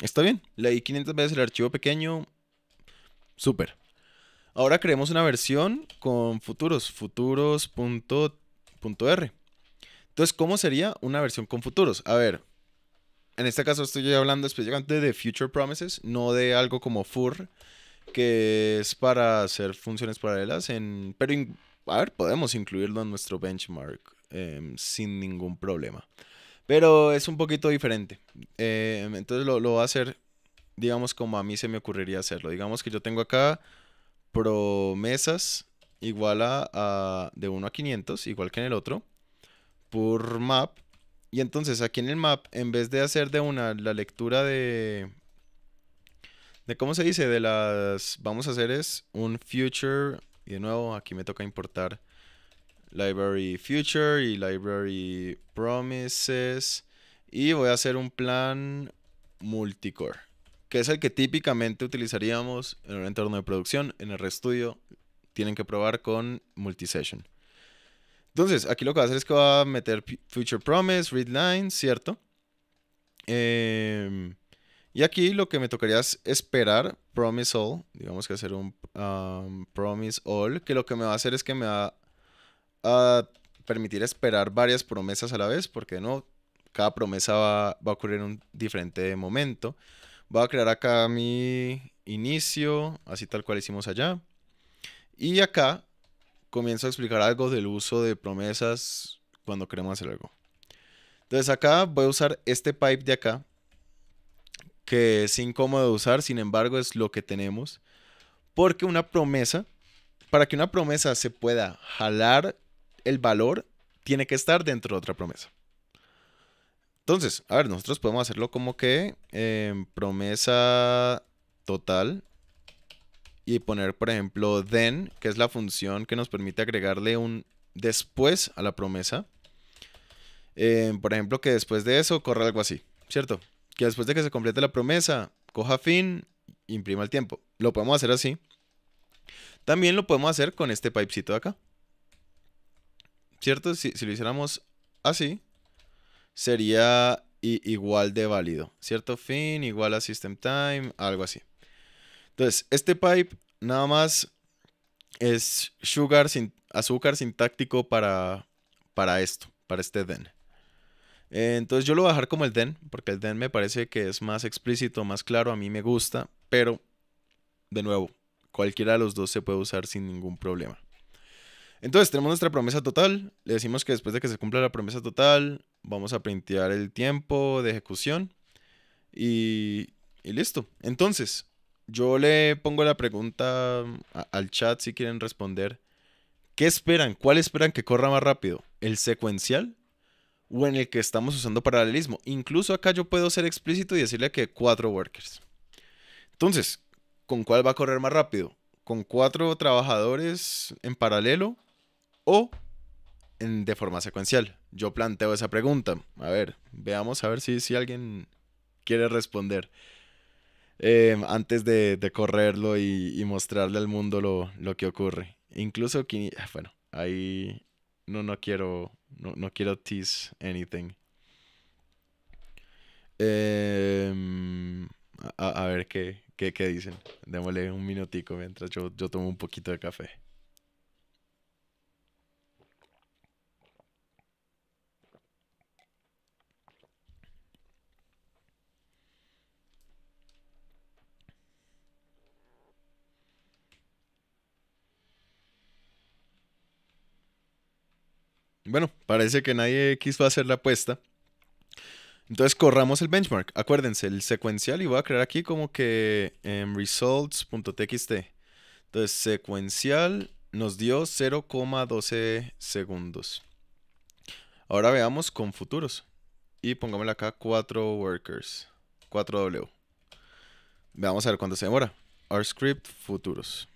Está bien, leí 500 veces el archivo pequeño, Súper. Ahora creemos una versión con futuros, futuros.r. Entonces, ¿cómo sería una versión con futuros? A ver, en este caso estoy hablando específicamente de Future Promises, no de algo como FUR, que es para hacer funciones paralelas. En, pero, a ver, podemos incluirlo en nuestro benchmark em, sin ningún problema. Pero es un poquito diferente. Em, entonces lo, lo va a hacer digamos, como a mí se me ocurriría hacerlo. Digamos que yo tengo acá promesas igual a, de 1 a 500, igual que en el otro, por map. Y entonces aquí en el map, en vez de hacer de una la lectura de... ¿De cómo se dice? De las... Vamos a hacer es un future. Y de nuevo, aquí me toca importar library future y library promises. Y voy a hacer un plan multicore que es el que típicamente utilizaríamos en un entorno de producción, en el estudio tienen que probar con multisession. Entonces, aquí lo que va a hacer es que va a meter future promise, read line, ¿cierto? Em, y aquí lo que me tocaría es esperar promise all, digamos que hacer un um, promise all, que lo que me va a hacer es que me va a permitir esperar varias promesas a la vez, porque no, cada promesa va, va a ocurrir en un diferente momento. Voy a crear acá mi inicio, así tal cual hicimos allá. Y acá comienzo a explicar algo del uso de promesas cuando queremos hacer algo. Entonces acá voy a usar este pipe de acá, que es incómodo de usar, sin embargo es lo que tenemos. Porque una promesa, para que una promesa se pueda jalar el valor, tiene que estar dentro de otra promesa. Entonces, a ver, nosotros podemos hacerlo como que em, promesa total y poner, por ejemplo, then, que es la función que nos permite agregarle un después a la promesa. Em, por ejemplo, que después de eso corra algo así, ¿cierto? Que después de que se complete la promesa, coja fin, imprima el tiempo. Lo podemos hacer así. También lo podemos hacer con este pipecito de acá. ¿Cierto? Si, si lo hiciéramos así, sería igual de válido, ¿cierto? Fin igual a system time, algo así. Entonces, este pipe nada más es sugar sin, azúcar sintáctico para, para esto, para este den. Eh, entonces yo lo voy a dejar como el den, porque el den me parece que es más explícito, más claro, a mí me gusta, pero de nuevo, cualquiera de los dos se puede usar sin ningún problema. Entonces tenemos nuestra promesa total, le decimos que después de que se cumpla la promesa total, vamos a printear el tiempo de ejecución y, listo. Entonces, yo le pongo la pregunta al chat si quieren responder. ¿Qué esperan? ¿Cuál esperan que corra más rápido? ¿El secuencial o en el que estamos usando paralelismo? Incluso acá yo puedo ser explícito y decirle que cuatro workers. Entonces, ¿con cuál va a correr más rápido? ¿Con cuatro trabajadores en paralelo o de forma secuencial? Yo planteo esa pregunta. A ver, veamos a ver si, si alguien quiere responder. Eh, antes de, correrlo y, mostrarle al mundo lo, que ocurre. Incluso, ah, bueno, ahí no, no quiero, no, quiero tease anything. Em, a, ver qué, dicen. Démosle un minutico mientras yo tomo un poquito de café. Bueno, parece que nadie quiso hacer la apuesta. Entonces corramos el benchmark. Acuérdense, el secuencial y voy a crear aquí como que em, results.txt. Entonces secuencial nos dio 0,12 segundos. Ahora veamos con futuros. Y pongámosle acá 4 workers. 4W. Veamos a ver cuánto se demora. Our script futuros.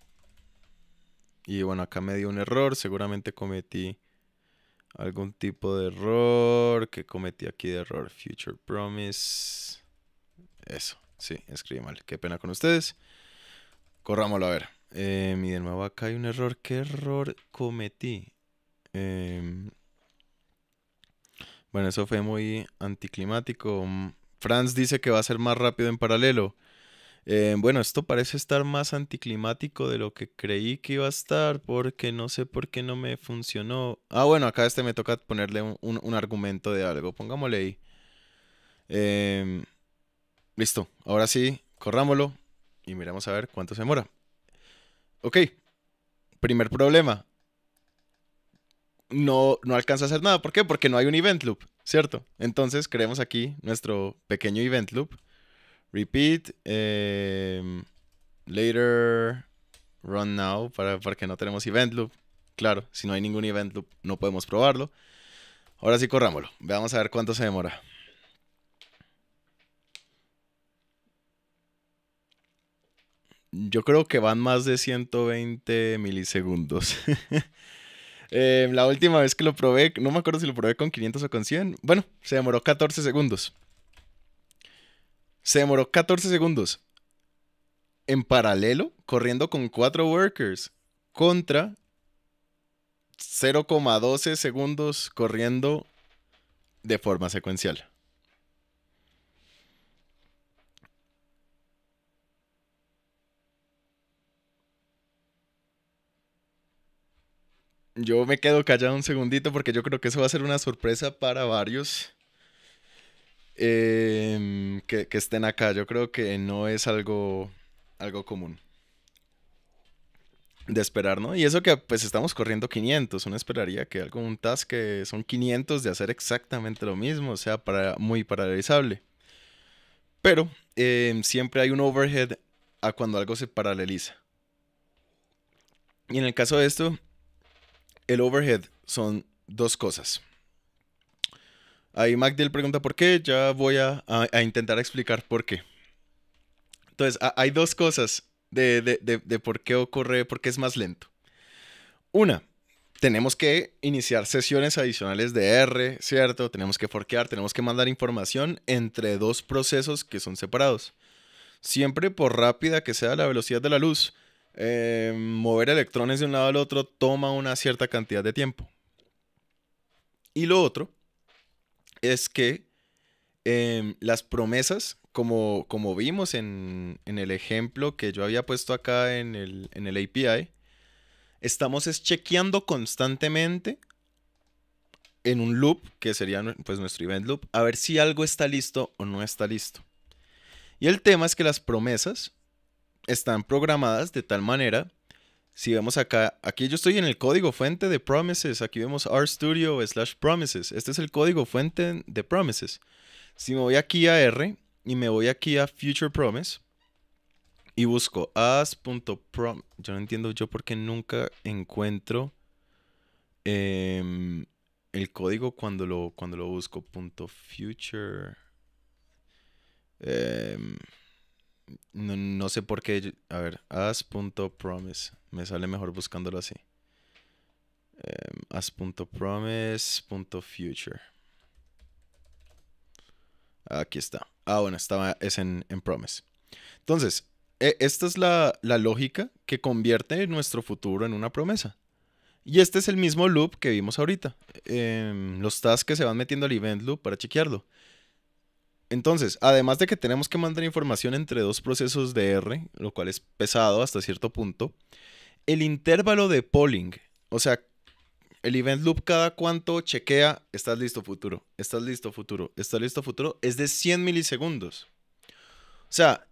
Y bueno, acá me dio un error. Seguramente cometí algún tipo de error que cometí aquí de error future promise eso sí escribí mal qué pena con ustedes corrámoslo a ver eh, em, me de nuevo acá hay un error qué error cometí em, bueno eso fue muy anticlimático mm, Franz dice que va a ser más rápido en paralelo eh, bueno, esto parece estar más anticlimático de lo que creí que iba a estar porque no sé por qué no me funcionó. Ah, bueno, acá este me toca ponerle un, argumento de algo. Pongámosle ahí. Em, listo, ahora sí, corrámoslo y miremos a ver cuánto se demora. Ok, primer problema. No, no alcanza a hacer nada. ¿Por qué? Porque no hay un event loop, ¿cierto? Entonces creemos aquí nuestro pequeño event loop Repeat. Em, later. Run now. Para, que no tenemos event loop. Claro, si no hay ningún event loop, no podemos probarlo. Ahora sí, corrámoslo. Veamos a ver cuánto se demora. Yo creo que van más de 120 milisegundos. (laughs) Em, la última vez que lo probé, no me acuerdo si lo probé con 500 o con 100. Bueno, se demoró 14 segundos. Se demoró 14 segundos. En paralelo, corriendo con 4 workers contra 0,12 segundos corriendo de forma secuencial. Yo me quedo callado un segundito porque yo creo que eso va a ser una sorpresa para varios. Em, que, estén acá. Yo creo que no es algo, algo común de esperar, ¿no? Y eso que pues estamos corriendo 500, uno esperaría que algún task que son 500 de hacer exactamente lo mismo, o sea, para, muy paralelizable. Pero em, siempre hay un overhead a cuando algo se paraleliza. Y en el caso de esto, el overhead son dos cosas. Ahí Magdiel pregunta por qué, ya voy a, intentar explicar por qué. Entonces, hay dos cosas de, por qué ocurre, por qué es más lento. Una, tenemos que iniciar sesiones adicionales de R, ¿cierto? Tenemos que forquear, tenemos que mandar información entre dos procesos que son separados. Siempre por rápida que sea la velocidad de la luz, eh, mover electrones de un lado al otro toma una cierta cantidad de tiempo. Y lo otro es que em, las promesas, como, como vimos en, el ejemplo que yo había puesto acá en el, API, estamos chequeando constantemente en un loop, que sería pues, nuestro event loop, a ver si algo está listo o no está listo. Y el tema es que las promesas están programadas de tal manera si vemos acá, aquí yo estoy en el código fuente de Promises. Aquí vemos RStudio slash Promises. Este es el código fuente de Promises. Si me voy aquí a R y me voy aquí a Future Promise y busco as.prom. Yo no entiendo yo por qué nunca encuentro em, el código cuando lo, cuando lo busco. Punto future. Em, no, sé por qué. a ver, as.promise. Me sale mejor buscándolo así. Em, as.promise.future. Aquí está. Ah, bueno, estaba, es en, promise. Entonces, e, esta es la, lógica que convierte nuestro futuro en una promesa. Y este es el mismo loop que vimos ahorita. Em, los tasks que se van metiendo al event loop para chequearlo. Entonces, además de que tenemos que mandar información entre dos procesos de R, lo cual es pesado hasta cierto punto, el intervalo de polling, o sea, el event loop cada cuánto chequea, estás listo futuro, estás listo futuro, estás listo futuro, es de 100 milisegundos. O sea,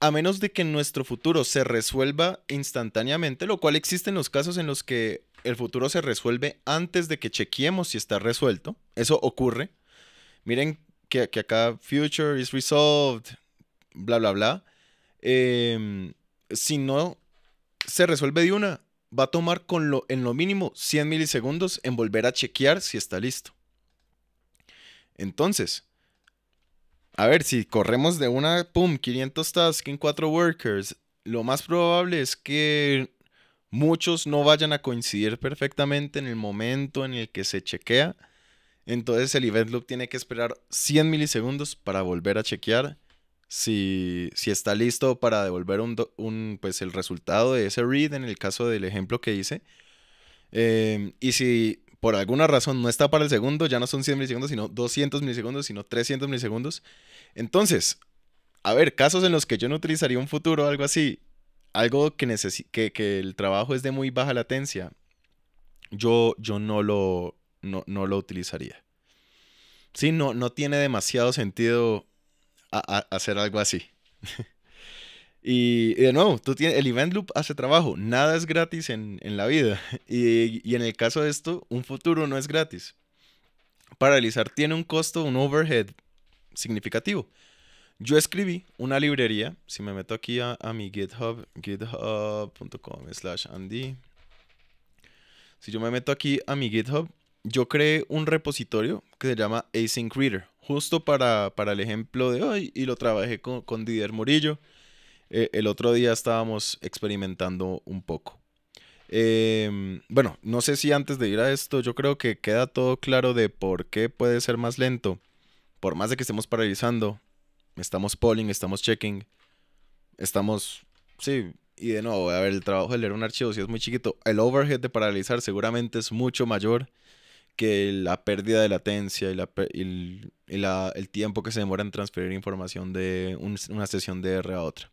a menos de que nuestro futuro se resuelva instantáneamente, lo cual existen los casos en los que el futuro se resuelve antes de que chequeemos si está resuelto, eso ocurre. Miren que, acá Future is resolved, bla, bla, bla. Em, si no se resuelve de una, va a tomar con lo, en lo mínimo 100 milisegundos en volver a chequear si está listo. Entonces, a ver, si corremos de una, pum, 500 tasks en 4 workers, lo más probable es que muchos no vayan a coincidir perfectamente en el momento en el que se chequea. Entonces el event loop tiene que esperar 100 milisegundos para volver a chequear si, está listo para devolver un, pues, el resultado de ese read en el caso del ejemplo que hice. Em, y si por alguna razón no está para el segundo, ya no son 100 milisegundos, sino 200 milisegundos, sino 300 milisegundos. Entonces, a ver, casos en los que yo no utilizaría un futuro, o algo así, algo que, que, que el trabajo es de muy baja latencia, yo, yo no, lo, no, lo utilizaría. Sí, no, no tiene demasiado sentido hacer algo así. (laughs) Y, de nuevo, tú tienes, el event loop hace trabajo, nada es gratis en, la vida. (laughs) Y, en el caso de esto, un futuro no es gratis. Paralizar tiene un costo, un overhead significativo. Yo escribí una librería, si me meto aquí a, a mi GitHub, github.com slash Andy. Si yo me meto aquí a mi GitHub, yo creé un repositorio que se llama Async Reader, justo para, el ejemplo de hoy, y lo trabajé con, con Didier Murillo. Eh, el otro día estábamos experimentando un poco. Em, bueno, no sé si antes de ir a esto, yo creo que queda todo claro de por qué puede ser más lento. Por más de que estemos paralizando, estamos polling, estamos checking, estamos... Sí, y de nuevo, a ver, el trabajo de leer un archivo, si es muy chiquito, el overhead de paralizar seguramente es mucho mayor que la pérdida de latencia y, el tiempo que se demora en transferir información de una sesión de R a otra.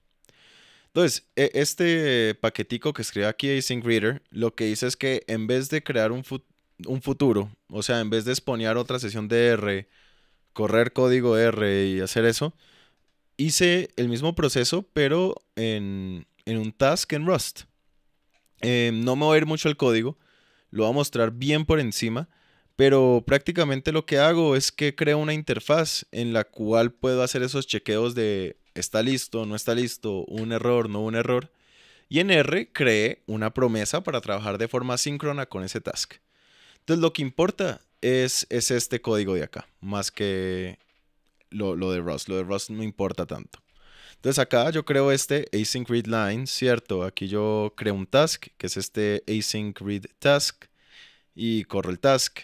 Entonces, e, este paquetico que escribe aquí Async Reader, lo que hice es que en vez de crear un, futuro, o sea, en vez de exponer otra sesión de R, correr código R y hacer eso, hice el mismo proceso, pero en, un task en Rust. Em, no me voy a ir mucho el código, lo voy a mostrar bien por encima pero prácticamente lo que hago es que creo una interfaz en la cual puedo hacer esos chequeos de está listo, no está listo, un error, no un error. Y en R cree una promesa para trabajar de forma síncrona con ese task. Entonces lo que importa es, es este código de acá, más que lo, lo, de Rust. Lo de Rust no importa tanto. Entonces acá yo creo este async read line, ¿cierto? Aquí yo creo un task, que es este async read task, y corro el task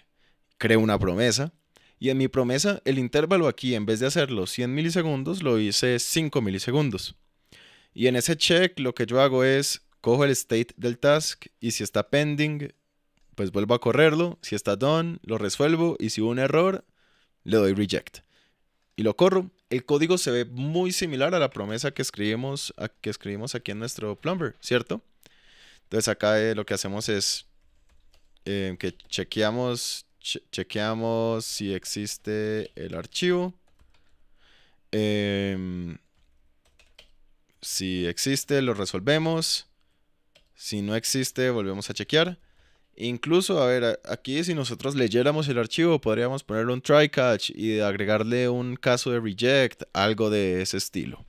creo una promesa y en mi promesa el intervalo aquí en vez de hacerlo 100 milisegundos lo hice 5 milisegundos. Y en ese check lo que yo hago es cojo el state del task y si está pending pues vuelvo a correrlo, si está done lo resuelvo y si hubo un error le doy reject y lo corro. El código se ve muy similar a la promesa que escribimos, a, que escribimos aquí en nuestro plumber, ¿cierto? Entonces acá eh, lo que hacemos es eh, que chequeamos chequeamos si existe el archivo. Em, si existe, lo resolvemos. Si no existe, volvemos a chequear. Incluso, a ver, aquí si nosotros leyéramos el archivo, podríamos ponerle un try catch y agregarle un caso de reject, algo de ese estilo.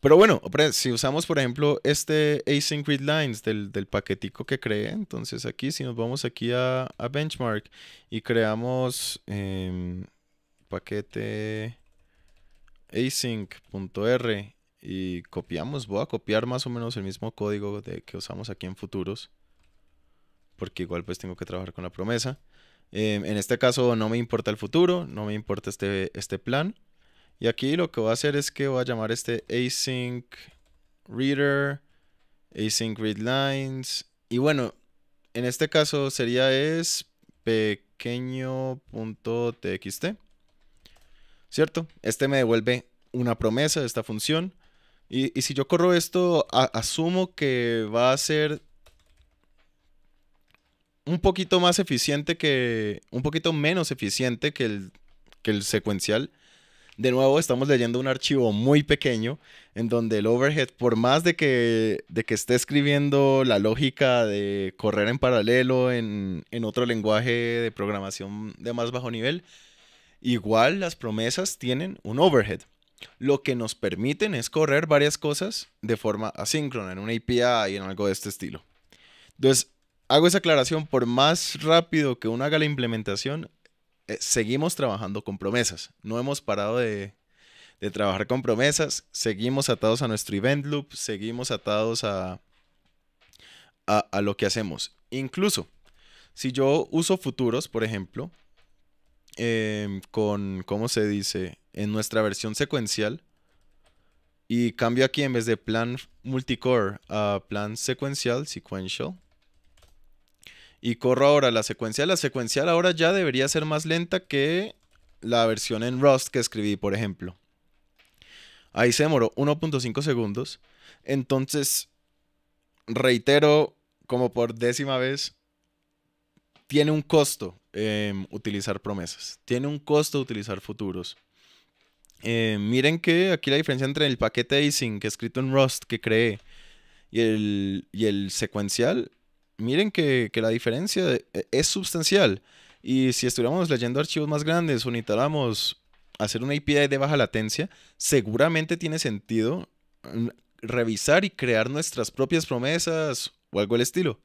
Pero bueno, si usamos, por ejemplo, este async read lines del, paquetico que creé, entonces aquí, si nos vamos aquí a, benchmark y creamos em, paquete async.r y copiamos, voy a copiar más o menos el mismo código de, que usamos aquí en futuros, porque igual pues tengo que trabajar con la promesa. Em, en este caso no me importa el futuro, no me importa este, este plan. Y aquí lo que voy a hacer es que voy a llamar este async reader, async read lines. Y bueno, en este caso sería es pequeño.txt. ¿Cierto? Este me devuelve una promesa de esta función. Y, si yo corro esto, asumo que va a ser un poquito más eficiente que. un poquito menos eficiente que el, que el secuencial de nuevo estamos leyendo un archivo muy pequeño en donde el overhead, por más de que, de que esté escribiendo la lógica de correr en paralelo en, en otro lenguaje de programación de más bajo nivel, igual las promesas tienen un overhead. Lo que nos permiten es correr varias cosas de forma asíncrona, en una API y en algo de este estilo. Entonces, hago esa aclaración, por más rápido que uno haga la implementación, eh, seguimos trabajando con promesas. No hemos parado de, trabajar con promesas. Seguimos atados a nuestro event loop, seguimos atados a, a, lo que hacemos. Incluso, si yo uso futuros, por ejemplo, em, con, ¿cómo se dice? En nuestra versión secuencial, y cambio aquí en vez de plan multicore a plan secuencial, sequential, y corro ahora la secuencial, la secuencial ahora ya debería ser más lenta que la versión en Rust que escribí, por ejemplo. Ahí se demoró 1.5 segundos. Entonces, reitero como por décima vez, tiene un costo em, utilizar promesas, tiene un costo utilizar futuros. Em, miren que aquí la diferencia entre el paquete async que escrito en Rust que creé y el, y el secuencial miren que, la diferencia e, es sustancial. Y si estuviéramos leyendo archivos más grandes o necesitáramos hacer una API de baja latencia, seguramente tiene sentido mm, revisar y crear nuestras propias promesas o algo del estilo.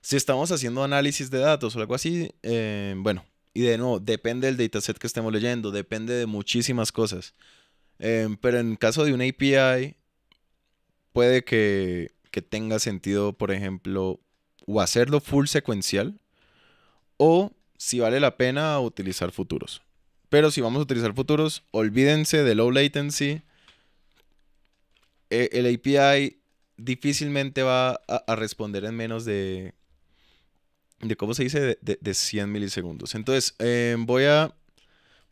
Si estamos haciendo análisis de datos o algo así, eh, bueno, y de nuevo, depende del dataset que estemos leyendo, depende de muchísimas cosas. Eh, pero en caso de una API, puede que, que tenga sentido, por ejemplo, o hacerlo full secuencial o si vale la pena utilizar futuros. Pero si vamos a utilizar futuros, olvídense de low latency. E, el API difícilmente va a responder en menos de, de ¿cómo se dice? De, 100 milisegundos. Entonces, eh, voy a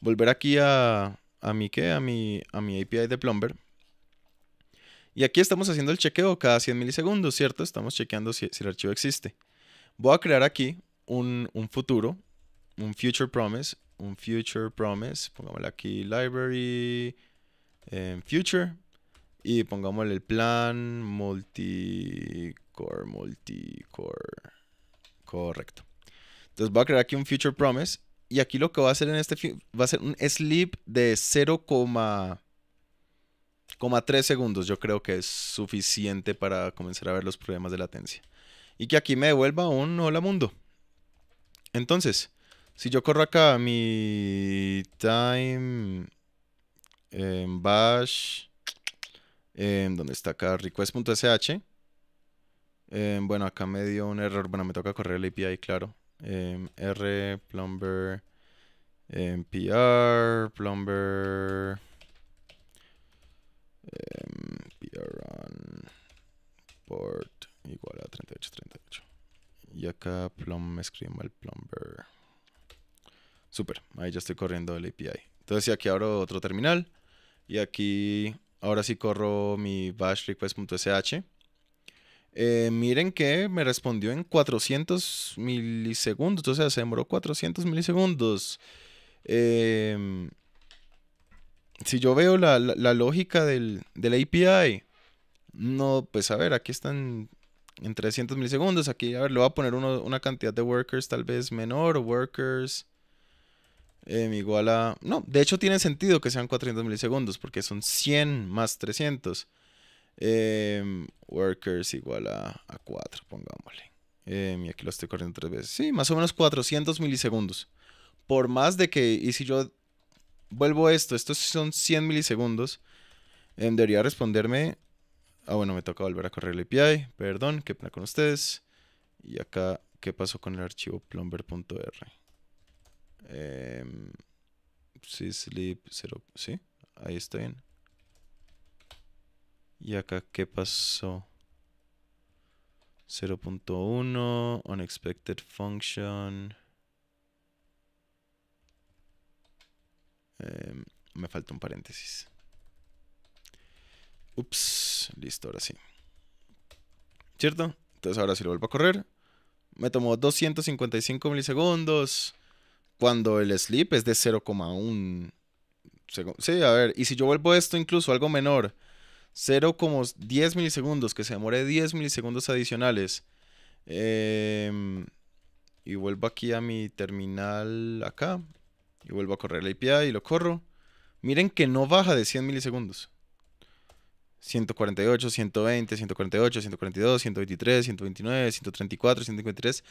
volver aquí a, A a mi API de Plumber. Y aquí estamos haciendo el chequeo cada 100 milisegundos, ¿cierto? Estamos chequeando si, el archivo existe. Voy a crear aquí un, futuro, un future promise, un future promise, pongámosle aquí library, em, future, y pongámosle el plan multicore, multicore, correcto. Entonces voy a crear aquí un future promise, y aquí lo que va a hacer en este, va a ser un sleep de 0, 3 segundos yo creo que es suficiente para comenzar a ver los problemas de latencia. Y que aquí me devuelva un hola mundo. Entonces, si yo corro acá mi time bash, donde está acá request.sh, bueno, acá me dio un error, bueno, me toca correr el API, claro. R, plumber, PR, plumber eh, em, run port igual a 3838. Y acá plum me escribo el plumber. Super, ahí ya estoy corriendo el API. Entonces, si aquí abro otro terminal y aquí ahora sí corro mi bash request.sh. Eh, miren que me respondió en 400 milisegundos, o sea, se demoró 400 milisegundos. Eh, si yo veo la, la, lógica del, API, no, pues a ver, aquí están en 300 milisegundos, aquí, a ver, le voy a poner una cantidad de workers tal vez menor, workers em, igual a... No, de hecho tiene sentido que sean 400 milisegundos, porque son 100 más 300. Em, workers igual a, 4, pongámosle. Em, y aquí lo estoy corriendo tres veces. Sí, más o menos 400 milisegundos. Por más de que, y si yo vuelvo a esto. Estos son 100 milisegundos. debería responderme. Ah, bueno, me toca volver a correr el API. Perdón, qué pena con ustedes. Y acá, ¿qué pasó con el archivo plumber.r? Eh, em, sleep Sí, ahí está bien. Y acá, ¿qué pasó? 0.1, unexpected function. Em, me falta un paréntesis. Ups, listo, ahora sí. ¿Cierto? Entonces ahora si lo vuelvo a correr. Me tomó 255 milisegundos. Cuando el sleep es de 0,1. Sí, a ver, y si yo vuelvo esto incluso algo menor, 0,10 milisegundos, que se demore 10 milisegundos adicionales. Em, y vuelvo aquí a mi terminal acá. Y vuelvo a correr la API y lo corro. Miren que no baja de 100 milisegundos. 148, 120, 148, 142, 123, 129, 134, 153.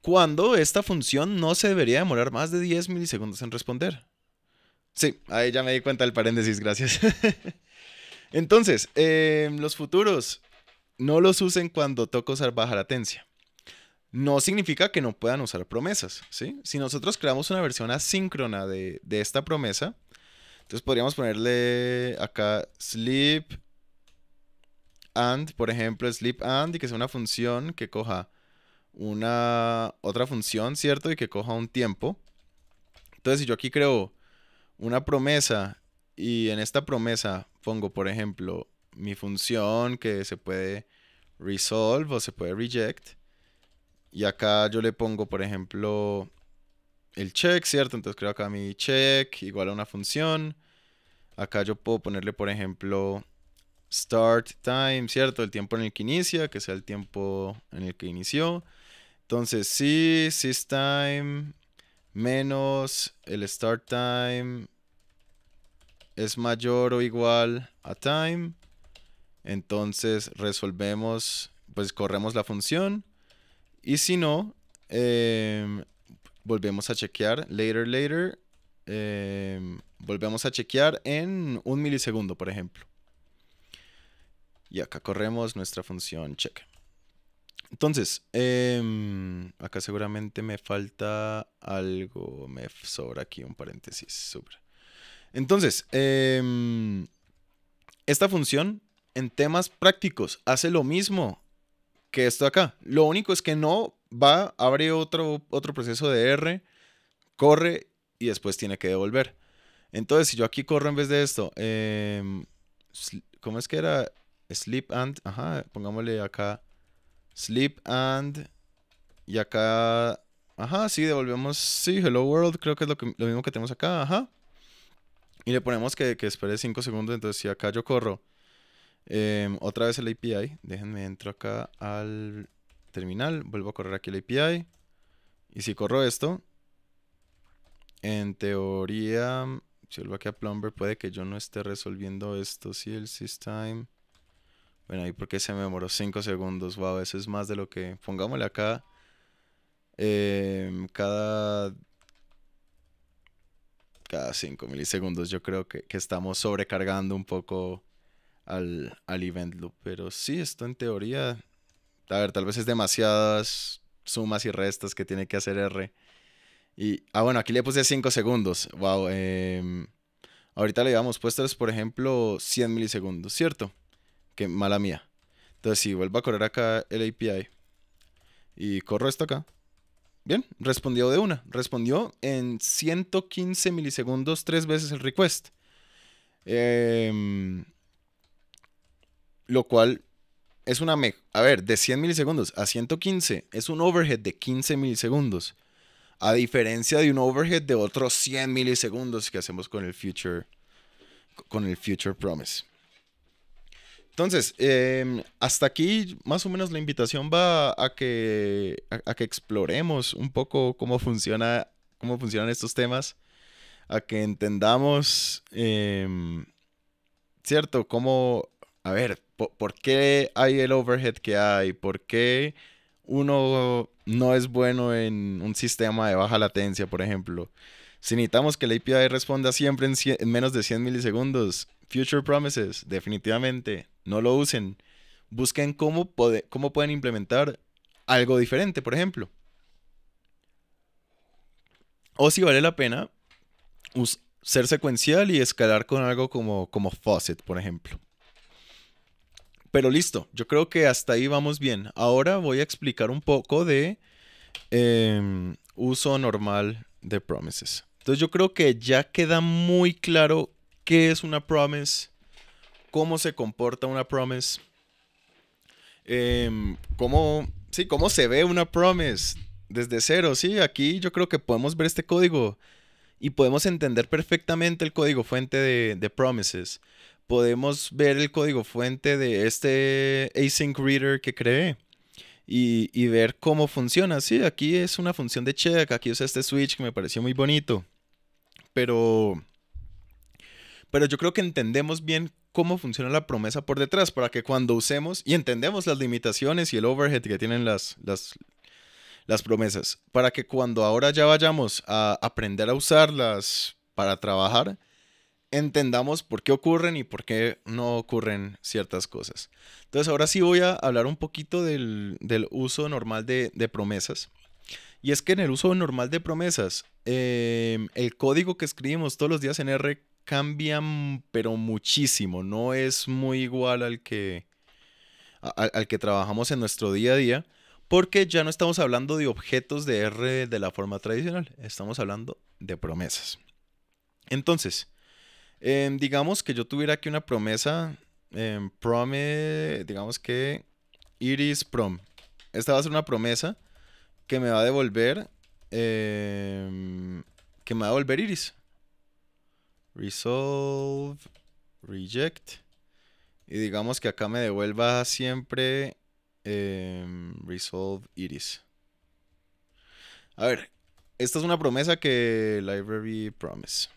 Cuando esta función no se debería demorar más de 10 milisegundos en responder. Sí, ahí ya me di cuenta del paréntesis, gracias. (laughs) Entonces, eh, los futuros. No los usen cuando toco usar baja latencia no significa que no puedan usar promesas, Si nosotros creamos una versión asíncrona de, de esta promesa, entonces podríamos ponerle acá sleep and, por ejemplo, sleep and y que sea una función que coja una otra función, ¿cierto? Y que coja un tiempo. Entonces, si yo aquí creo una promesa y en esta promesa pongo, por ejemplo, mi función que se puede resolve o se puede reject, y acá yo le pongo, por ejemplo, el check, ¿cierto? Entonces creo acá mi check igual a una función. Acá yo puedo ponerle, por ejemplo, start time, ¿cierto? El tiempo en el que inicia, que sea el tiempo en el que inició. Entonces, si sí, time, menos el start time es mayor o igual a time, entonces resolvemos, pues corremos la función y si no, em, volvemos a chequear later, later. Em, volvemos a chequear en un milisegundo, por ejemplo. Y acá corremos nuestra función check. Entonces, em, acá seguramente me falta algo, me sobra aquí un paréntesis, Entonces, esta función en temas prácticos hace lo mismo, que esto acá. Lo único es que no va, abre otro, otro proceso de R, corre y después tiene que devolver. Entonces, si yo aquí corro en vez de esto, em, ¿cómo es que era? Sleep and, ajá, pongámosle acá, sleep and, y acá, ajá, sí, devolvemos, sí, hello world, creo que es lo, mismo que tenemos acá, ajá. Y le ponemos que, que espere 5 segundos, entonces si acá yo corro Em, otra vez el API. Déjenme entro acá al terminal. Vuelvo a correr aquí el API. Y si corro esto, en teoría, si vuelvo aquí a Plumber, puede que yo no esté resolviendo esto. Si el system. Bueno, ahí porque se me demoró 5 segundos. Wow, eso es más de lo que. Pongámosle acá. Em, cada. Cada 5 milisegundos, yo creo que, que estamos sobrecargando un poco al, event loop. Pero sí, esto en teoría, a ver, tal vez es demasiadas sumas y restas que tiene que hacer R. Y, ah, bueno, aquí le puse 5 segundos. Wow. Em, ahorita le habíamos puesto, por ejemplo, 100 milisegundos, ¿cierto? Que mala mía. Entonces, si vuelvo a correr acá el API y corro esto acá. Bien, respondió de una. Respondió en 115 milisegundos tres veces el request. Em, lo cual es una... A ver, de 100 milisegundos a 115 es un overhead de 15 milisegundos. A diferencia de un overhead de otros 100 milisegundos que hacemos con el Future, con el future Promise. Entonces, em, hasta aquí más o menos la invitación va a que, exploremos un poco cómo, funciona, cómo funcionan estos temas, a que entendamos, em, ¿cierto?, cómo a ver, ¿por, qué hay el overhead que hay? ¿Por qué uno no es bueno en un sistema de baja latencia, por ejemplo? Si necesitamos que la API responda siempre en, menos de 100 milisegundos, Future Promises, definitivamente, no lo usen. Busquen cómo, cómo pueden implementar algo diferente, por ejemplo. O si vale la pena ser secuencial y escalar con algo como, como Faucet, por ejemplo. Pero listo, yo creo que hasta ahí vamos bien. Ahora voy a explicar un poco de em, uso normal de promises. Entonces yo creo que ya queda muy claro qué es una promise, cómo se comporta una promise, em, cómo, sí, se ve una promise desde cero. Sí, aquí yo creo que podemos ver este código y podemos entender perfectamente el código fuente de promises podemos ver el código fuente de este async reader que creé. Y, ver cómo funciona. Sí, aquí es una función de check, aquí usa este switch que me pareció muy bonito. Pero, pero yo creo que entendemos bien cómo funciona la promesa por detrás para que cuando usemos y entendemos las limitaciones y el overhead que tienen las, las promesas, para que cuando ahora ya vayamos a aprender a usarlas para trabajar, entendamos por qué ocurren y por qué no ocurren ciertas cosas. Entonces ahora sí voy a hablar un poquito del, uso normal de, promesas. Y es que en el uso normal de promesas, em, el código que escribimos todos los días en R cambia, pero muchísimo. No es muy igual al que, al que trabajamos en nuestro día a día. Porque ya no estamos hablando de objetos de R de la forma tradicional, estamos hablando de promesas. Entonces, Em, digamos que yo tuviera aquí una promesa, eh, digamos que Iris Prom. Esta va a ser una promesa que me va a devolver, em, que me va a devolver Iris. Resolve, reject. Y digamos que acá me devuelva siempre resolve Iris. A ver, esta es una promesa que library promise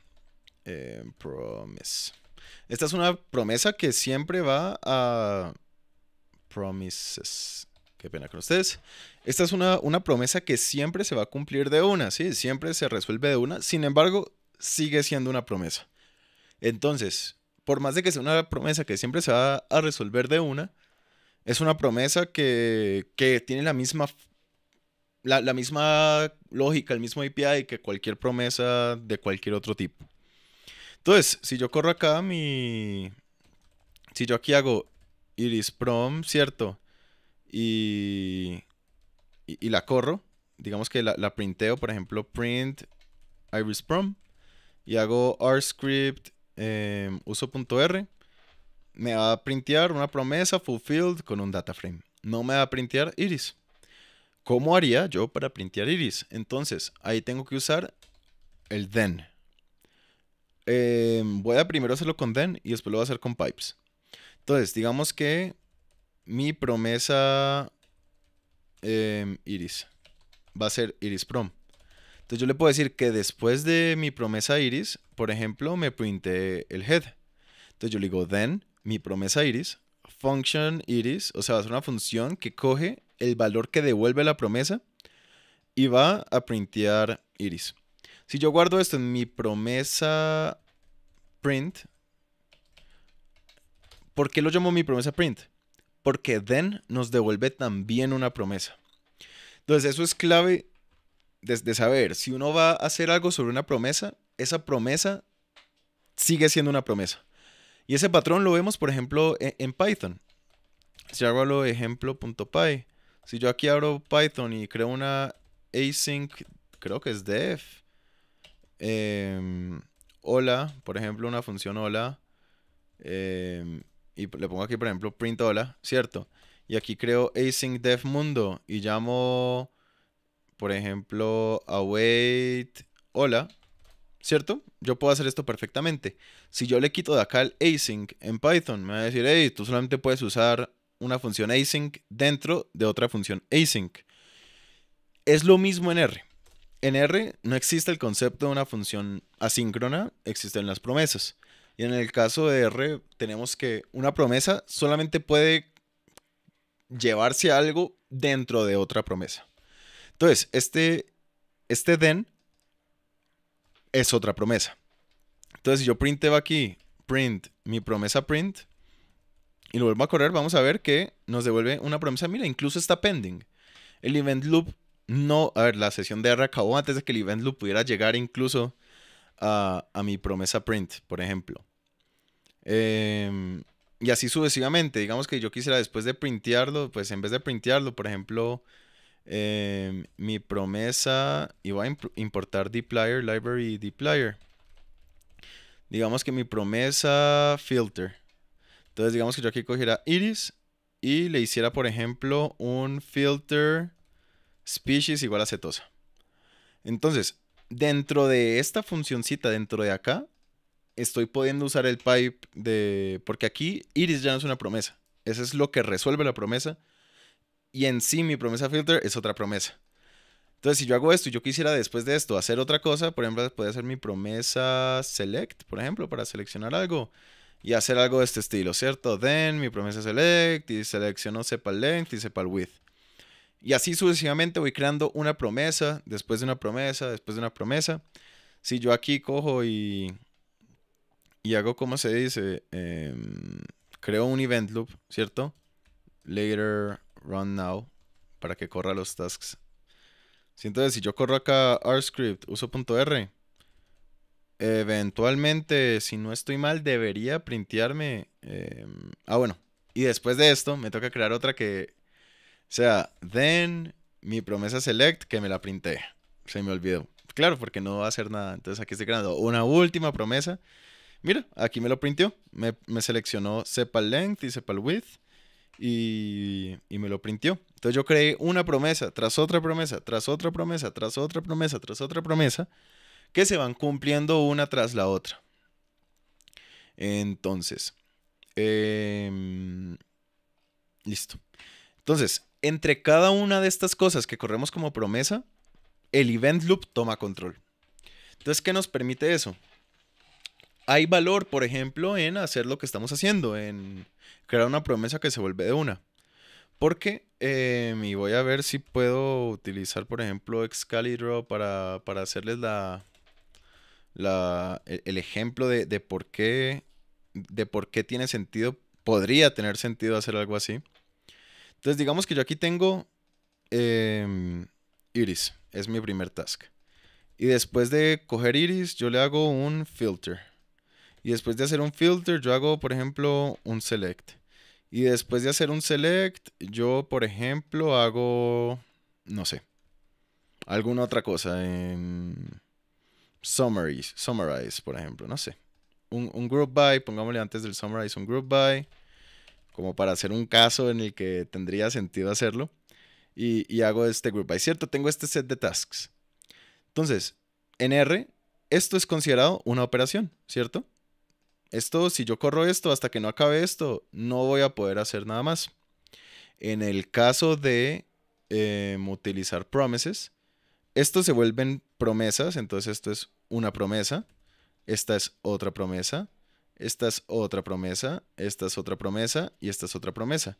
promise. Esta es una promesa que siempre va a... Promises. Qué pena con ustedes. Esta es una, promesa que siempre se va a cumplir de una, ¿sí? Siempre se resuelve de una. Sin embargo, sigue siendo una promesa. Entonces, por más de que sea una promesa que siempre se va a resolver de una, es una promesa que, tiene la misma, la, la misma lógica, el mismo API que cualquier promesa de cualquier otro tipo. Entonces, si yo corro acá mi... Si yo aquí hago iris prom, ¿cierto? Y... Y, la corro. Digamos que la, printeo, por ejemplo, print iris prom. Y hago rscript em, uso.r. Me va a printear una promesa fulfilled con un data frame. No me va a printear iris. ¿Cómo haría yo para printear iris? Entonces, ahí tengo que usar el then. Em, voy a primero hacerlo con then y después lo voy a hacer con pipes. Entonces, digamos que mi promesa em, iris va a ser iris prom. Entonces yo le puedo decir que después de mi promesa iris, por ejemplo, me printé el head. Entonces yo le digo then mi promesa iris function iris, o sea, va a ser una función que coge el valor que devuelve la promesa y va a printear iris. Si yo guardo esto en mi promesa print, ¿por qué lo llamo mi promesa print? Porque then nos devuelve también una promesa. Entonces eso es clave de, saber. Si uno va a hacer algo sobre una promesa, esa promesa sigue siendo una promesa. Y ese patrón lo vemos, por ejemplo, e, en, Python. Si hago lo ejemplo.py, si yo aquí abro Python y creo una async, creo que es def, hola, em, por ejemplo, una función hola. Em, y le pongo aquí, por ejemplo, print hola, ¿cierto? Y aquí creo async def mundo y llamo, por ejemplo, await hola, ¿cierto? Yo puedo hacer esto perfectamente. Si yo le quito de acá el async en Python, me va a decir, hey, tú solamente puedes usar una función async dentro de otra función async. Es lo mismo en R en R no existe el concepto de una función asíncrona, existen las promesas. Y en el caso de R tenemos que una promesa solamente puede llevarse algo dentro de otra promesa. Entonces, este, este then es otra promesa. Entonces, si yo printeo aquí print mi promesa print y lo vuelvo a correr, vamos a ver que nos devuelve una promesa. Mira, incluso está pending. El event loop no, a ver, la sesión de R acabó antes de que el event loop pudiera llegar incluso a, mi promesa print, por ejemplo. Em, y así sucesivamente, digamos que yo quisiera después de printearlo, pues en vez de printearlo, por ejemplo, em, mi promesa, iba a importar dplyr, library dplyr. Digamos que mi promesa filter. Entonces digamos que yo aquí cogiera iris y le hiciera, por ejemplo, un filter Species igual a cetosa. Entonces, dentro de esta funcioncita, dentro de acá, estoy pudiendo usar el pipe de... Porque aquí iris ya no es una promesa. Eso es lo que resuelve la promesa. Y en sí mi promesa filter es otra promesa. Entonces, si yo hago esto y yo quisiera después de esto hacer otra cosa, por ejemplo, podría hacer mi promesa select, por ejemplo, para seleccionar algo y hacer algo de este estilo, ¿cierto? Then mi promesa select y selecciono sepa length y sepa width. Y así sucesivamente voy creando una promesa, después de una promesa, después de una promesa. Si yo aquí cojo y, y hago como se dice, em, creo un event loop, ¿cierto? Later, run now, para que corra los tasks. entonces si yo corro acá rscript, uso.r, eventualmente, si no estoy mal, debería printearme. Em, ah, bueno. Y después de esto, me toca crear otra que o sea, then mi promesa select que me la printé. Se me olvidó. Claro, porque no va a hacer nada. Entonces aquí estoy creando una última promesa. Mira, aquí me lo printió. Me, seleccionó sepal length y sepal width. Y, y, me lo printió. Entonces yo creé una promesa, tras otra promesa, tras otra promesa, tras otra promesa, tras otra promesa, que se van cumpliendo una tras la otra. Entonces, em, listo. Entonces, entre cada una de estas cosas que corremos como promesa, el event loop toma control. Entonces, ¿qué nos permite eso? Hay valor, por ejemplo, en hacer lo que estamos haciendo, en crear una promesa que se vuelve de una. Porque, em, y voy a ver si puedo utilizar, por ejemplo, Excalibur para, para hacerles la, e, el, ejemplo de, por qué, de por qué tiene sentido, podría tener sentido hacer algo así. Entonces, digamos que yo aquí tengo em, Iris, es mi primer task. Y después de coger Iris, yo le hago un filter. Y después de hacer un filter, yo hago, por ejemplo, un select. Y después de hacer un select, yo, por ejemplo, hago, no sé, alguna otra cosa. En summaries, summarize, por ejemplo, no sé. Un, un group by, pongámosle antes del summarize un group by como para hacer un caso en el que tendría sentido hacerlo. Y, hago este group by. Cierto, tengo este set de tasks. Entonces, en R, esto es considerado una operación, ¿cierto? Esto, si yo corro esto hasta que no acabe esto, no voy a poder hacer nada más. En el caso de eh, utilizar promises, esto se vuelven promesas, entonces esto es una promesa, esta es otra promesa, esta es otra promesa, esta es otra promesa y esta es otra promesa.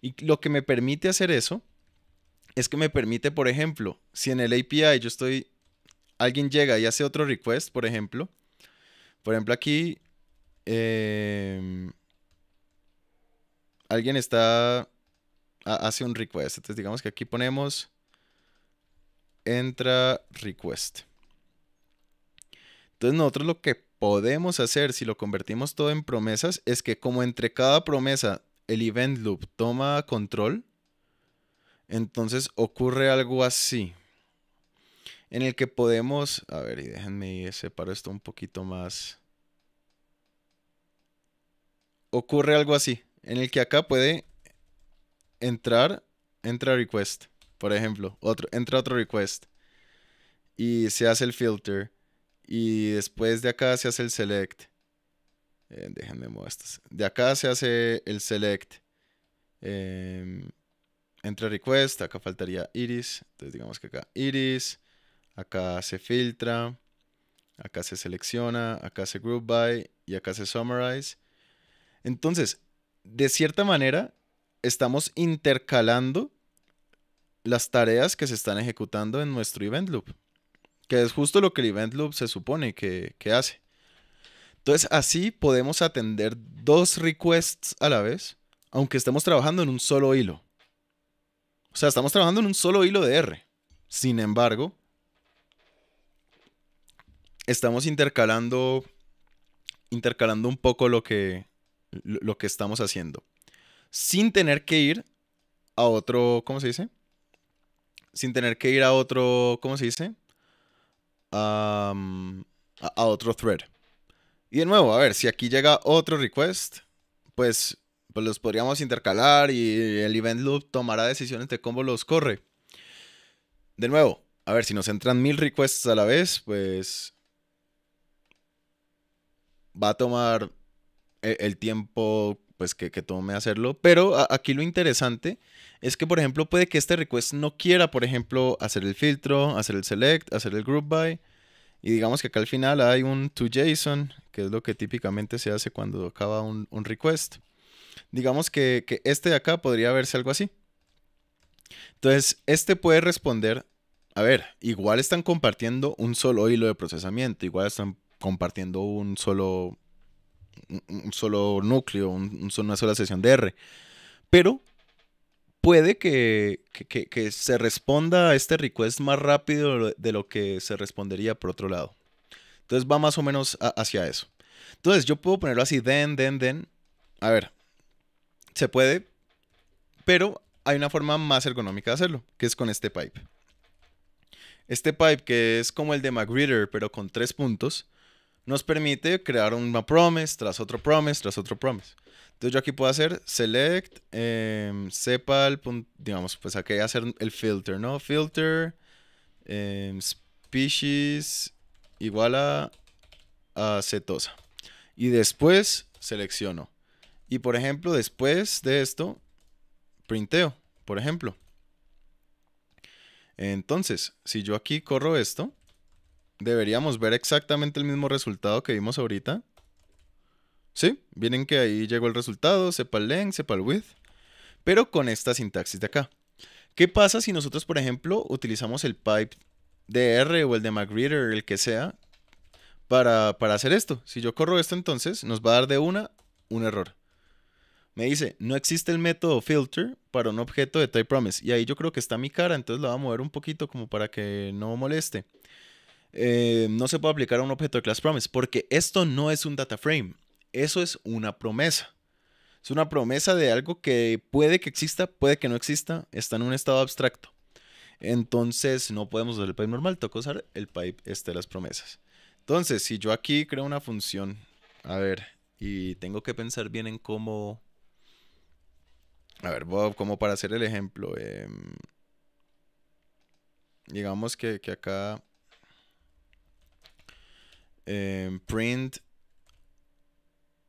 Y lo que me permite hacer eso es que me permite, por ejemplo, si en el API yo estoy, alguien llega y hace otro request, por ejemplo, por ejemplo aquí, em, alguien está, hace un request, entonces digamos que aquí ponemos, entra request. Entonces nosotros lo que podemos hacer si lo convertimos todo en promesas es que como entre cada promesa el event loop toma control, entonces ocurre algo así. En el que podemos... A ver, y déjenme separar esto un poquito más. Ocurre algo así. En el que acá puede entrar, entra request, por ejemplo. Otro, entra otro request. Y se hace el filter y después de acá se hace el select. Eh, déjenme muestras. De acá se hace el select. Eh, entre request, acá faltaría iris. Entonces digamos que acá iris. Acá se filtra. Acá se selecciona. Acá se group by. Y acá se summarize. Entonces, de cierta manera, estamos intercalando las tareas que se están ejecutando en nuestro event loop que es justo lo que el event loop se supone que, hace. Entonces, así podemos atender dos requests a la vez, aunque estemos trabajando en un solo hilo. O sea, estamos trabajando en un solo hilo de R. Sin embargo, estamos intercalando intercalando un poco lo que lo que estamos haciendo sin tener que ir a otro, ¿cómo se dice? Sin tener que ir a otro, ¿cómo se dice? a, otro thread. Y de nuevo, a ver, si aquí llega otro request, pues, pues, los podríamos intercalar y el event loop tomará decisiones de cómo los corre. De nuevo, a ver, si nos entran mil requests a la vez, pues va a tomar e, el tiempo pues que, tome hacerlo. Pero aquí lo interesante es que, por ejemplo, puede que este request no quiera, por ejemplo, hacer el filtro, hacer el select, hacer el group by. Y digamos que acá al final hay un toJSON, que es lo que típicamente se hace cuando acaba un, request. Digamos que, que este de acá podría verse algo así. Entonces, este puede responder, a ver, igual están compartiendo un solo hilo de procesamiento, igual están compartiendo un solo un solo núcleo, una sola sesión de R. Pero puede que, se responda a este request más rápido de lo que se respondería por otro lado. Entonces va más o menos hacia eso. Entonces yo puedo ponerlo así, den, den, den. A ver, se puede, pero hay una forma más ergonómica de hacerlo, que es con este pipe. Este pipe que es como el de Magritte, pero con tres puntos, nos permite crear una promise tras otro promise tras otro promise. Entonces yo aquí puedo hacer select, eh, digamos, pues aquí hacer el filter, ¿no? Filter, em, species igual a, a Y después selecciono. Y por ejemplo, después de esto, printeo, por ejemplo. Entonces, si yo aquí corro esto, deberíamos ver exactamente el mismo resultado que vimos ahorita. ¿Sí? Vienen que ahí llegó el resultado, sepa el length, sepa el width, pero con esta sintaxis de acá. ¿Qué pasa si nosotros, por ejemplo, utilizamos el pipe de R o el de MacReader, el que sea, para, para hacer esto? Si yo corro esto entonces, nos va a dar de una un error. Me dice, no existe el método filter para un objeto de type promise. Y ahí yo creo que está mi cara, entonces la voy a mover un poquito como para que no moleste. Eh, no se puede aplicar a un objeto de class promise, porque esto no es un data frame, eso es una promesa. Es una promesa de algo que puede que exista, puede que no exista, está en un estado abstracto. Entonces no podemos usar el pipe normal, toca usar el pipe este de las promesas. Entonces, si yo aquí creo una función, a ver, y tengo que pensar bien en cómo... A ver, como para hacer el ejemplo, em, digamos que, que acá Em, print.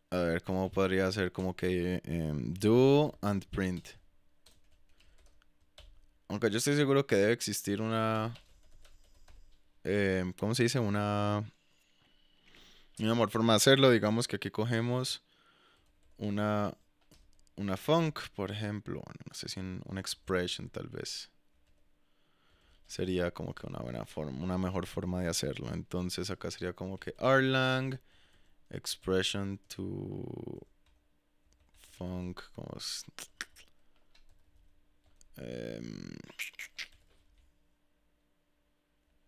A ver, ¿cómo podría ser como que em, do and print? Aunque yo estoy seguro que debe existir una... como em, ¿Cómo se dice? Una... Una mejor forma de hacerlo. Digamos que aquí cogemos una... Una funk, por ejemplo. no sé si un, una expression tal vez sería como que una buena forma, una mejor forma de hacerlo. Entonces acá sería como que Arlang expression to funk, como em,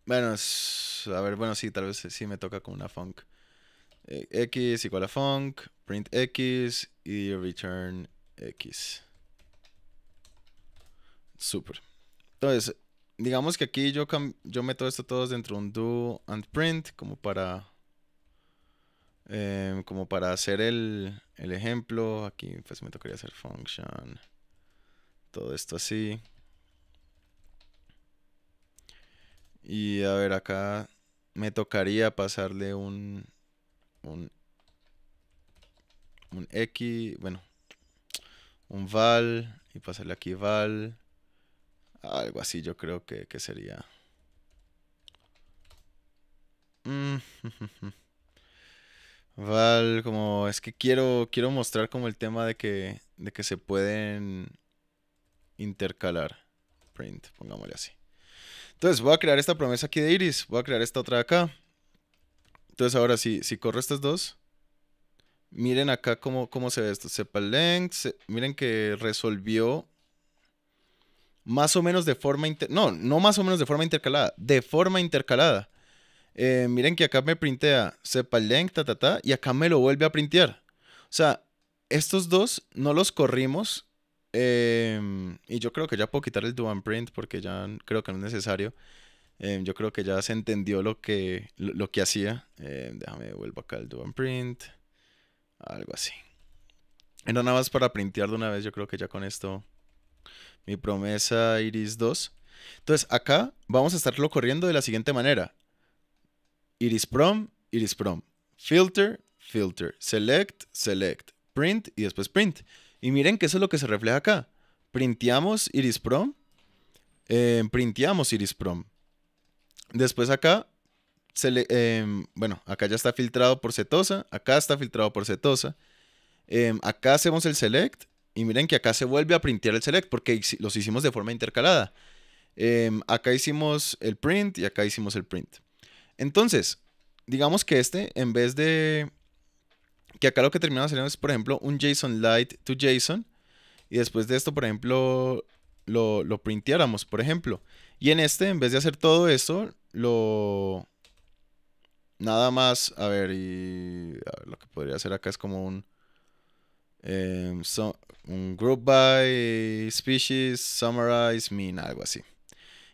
bueno, a ver, bueno, sí, tal vez sí me toca con una funk. Eh, x igual a funk, print x y return x. Super. Entonces, digamos que aquí yo, yo meto esto todos dentro de un do and print como para em, como para hacer el, el, ejemplo aquí pues me tocaría hacer function todo esto así y a ver acá me tocaría pasarle un un, un x bueno un val y pasarle aquí val algo así yo creo que, sería. Mm, (laughs) Val, como es que quiero, quiero mostrar como el tema de que, de que se pueden intercalar. Print, pongámosle así. Entonces voy a crear esta promesa aquí de Iris, voy a crear esta otra acá. Entonces ahora si si corro estas dos, miren acá cómo, cómo se ve esto. Sepa length, miren que resolvió más o menos de forma... no, no más o menos de forma intercalada, de forma intercalada. Eh, miren que acá me printea se ta, ta, ta, y acá me lo vuelve a printear. O sea, estos dos no los corrimos. Eh, y yo creo que ya puedo quitar el do print porque ya creo que no es necesario. Eh, yo creo que ya se entendió lo que, lo, que hacía. déjame vuelvo acá el do print. Algo así. Era nada más para printear de una vez. Yo creo que ya con esto mi promesa iris 2. Entonces acá vamos a estarlo corriendo de la siguiente manera. Iris prom, iris prom. Filter, filter. Select, select. Print y después print. Y miren que eso es lo que se refleja acá. Printeamos iris prom. Eh, printeamos iris prom. Después acá, se le, em, bueno, acá ya está filtrado por cetosa. Acá está filtrado por cetosa. Em, acá hacemos el select y miren que acá se vuelve a printear el select porque los hicimos de forma intercalada. Em, acá hicimos el print y acá hicimos el print. Entonces, digamos que este, en vez de... Que acá lo que terminamos haciendo es, por ejemplo, un JSON light to JSON. Y después de esto, por ejemplo, lo, lo printeáramos, por ejemplo. Y en este, en vez de hacer todo esto, lo... Nada más, a ver, y a ver, lo que podría hacer acá es como un Em, un group by species, summarize mean, algo así.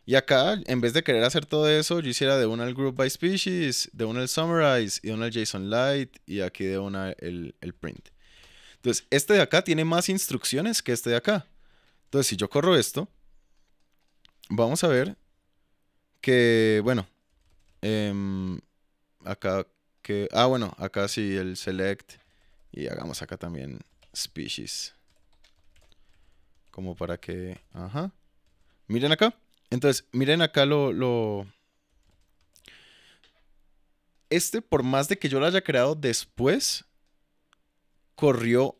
Y acá, en vez de querer hacer todo eso, yo hiciera de una el group by species, de una el summarize, y de una el JSON light, y aquí de una el, print. Entonces, este de acá tiene más instrucciones que este de acá. Entonces, si yo corro esto, vamos a ver que, bueno, em, acá que, ah, bueno, acá sí el select y hagamos acá también species. Como para que... Ajá. Miren acá. Entonces, miren acá lo, Este, por más de que yo lo haya creado después, corrió...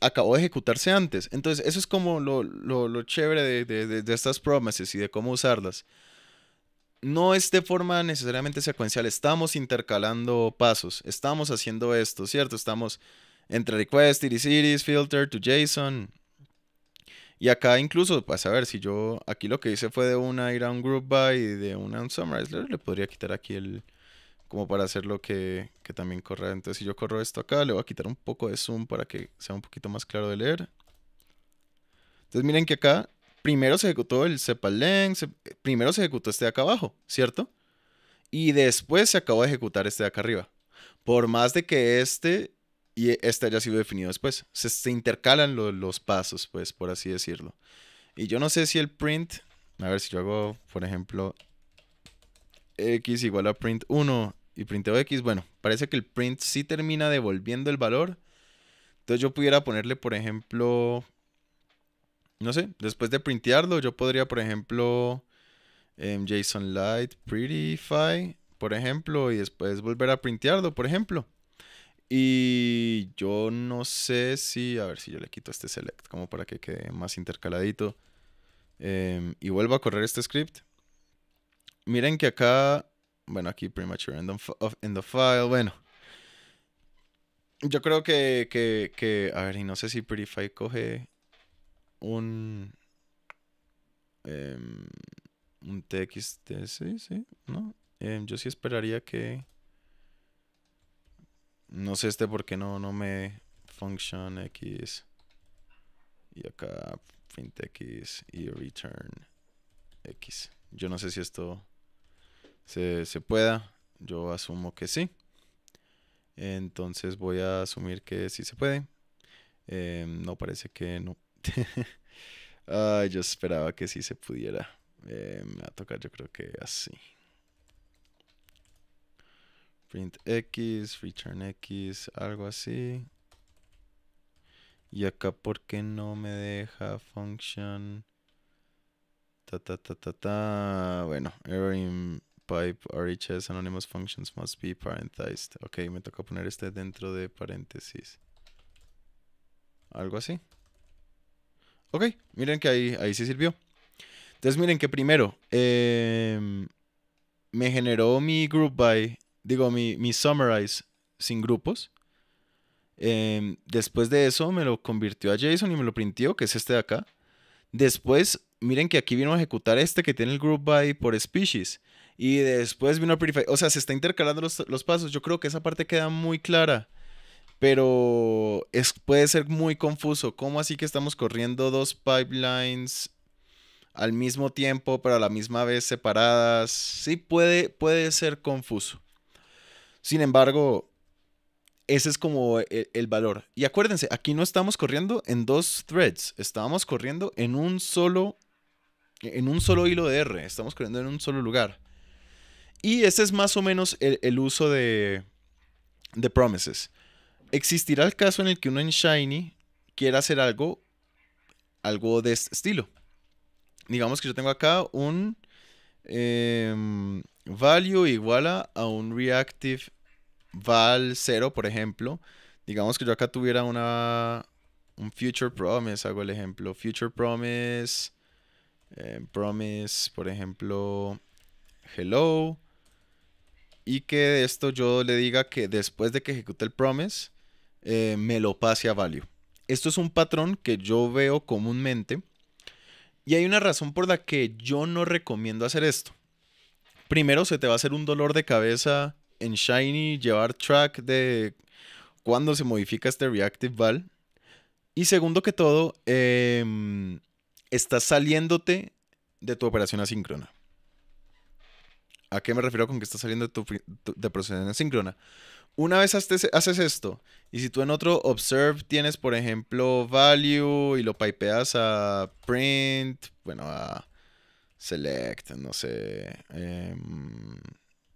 Acabó de ejecutarse antes. Entonces, eso es como lo, lo, chévere de, estas promises y de cómo usarlas no es de forma necesariamente secuencial, estamos intercalando pasos, estamos haciendo esto, ¿cierto? Estamos entre request, iris series filter, to JSON. Y acá incluso, pues a ver si yo, aquí lo que hice fue de una ir a un group by y de una summarize, le podría quitar aquí el, como para hacer lo que, que también corra. Entonces si yo corro esto acá, le voy a quitar un poco de zoom para que sea un poquito más claro de leer. Entonces miren que acá primero se ejecutó el sepal length. primero se ejecutó este de acá abajo, ¿cierto? Y después se acabó de ejecutar este de acá arriba. Por más de que este y este haya sido definido después. Se, intercalan los pasos, pues, por así decirlo. Y yo no sé si el print, a ver si yo hago, por ejemplo, x igual a print 1 y printeo x, bueno, parece que el print sí termina devolviendo el valor. Entonces yo pudiera ponerle, por ejemplo, no sé, después de printearlo, yo podría, por ejemplo, em, JSON light Prettyfy, por ejemplo, y después volver a printearlo, por ejemplo. Y yo no sé si, a ver si yo le quito este select como para que quede más intercaladito. Em, y vuelvo a correr este script. Miren que acá, bueno, aquí premature end of, In the file, bueno. Yo creo que, a ver, y no sé si Purify coge un... Em, un TXT, sí, sí, ¿no? Em, yo sí esperaría que... No sé este por qué no, no me function x y acá print x y return x. Yo no sé si esto se, pueda. Yo asumo que sí. Entonces voy a asumir que sí se puede. Em, no parece que no. ay (laughs) ah, yo esperaba que sí se pudiera. Eh, me va a tocar yo creo que así print x, return x, algo así. Y acá porque no me deja function. Ta ta ta ta Bueno, error in pipe RHS anonymous functions must be parenthesized. Ok, me toca poner este dentro de paréntesis. Algo así. Ok, miren que ahí, ahí sí sirvió. Entonces miren que primero em, me generó mi group by digo, mi, summarize sin grupos. Em, después de eso me lo convirtió a JSON y me lo printió, que es este de acá. Después, miren que aquí vino a ejecutar este que tiene el group by por species. Y después vino a O sea, se está intercalando los, pasos. Yo creo que esa parte queda muy clara. Pero es, puede ser muy confuso. ¿Cómo así que estamos corriendo dos pipelines al mismo tiempo, pero a la misma vez separadas? Sí, puede, puede ser confuso. Sin embargo, ese es como e-, el, valor. Y acuérdense, aquí no estamos corriendo en dos threads, estamos corriendo en un solo en un solo hilo de R, estamos corriendo en un solo lugar. Y ese es más o menos el, uso de, de promises. Existirá el caso en el que uno en Shiny quiera hacer algo algo de este estilo. Digamos que yo tengo acá un em, value igual a, un reactive val 0, por ejemplo. Digamos que yo acá tuviera una, un future promise, hago el ejemplo. Future promise, eh, promise, por ejemplo, hello. Y que esto yo le diga que después de que ejecute el promise, eh, me lo pase a value. Esto es un patrón que yo veo comúnmente. Y hay una razón por la que yo no recomiendo hacer esto primero se te va a hacer un dolor de cabeza en Shiny llevar track de cuándo se modifica este Reactive Val. Y segundo que todo, em, estás saliéndote de tu operación asíncrona. ¿A qué me refiero con que estás saliendo de tu de asíncrona? Una vez haces esto, y si tú en otro observe tienes, por ejemplo, value y lo pipeas a print, bueno, a, select, no sé, em,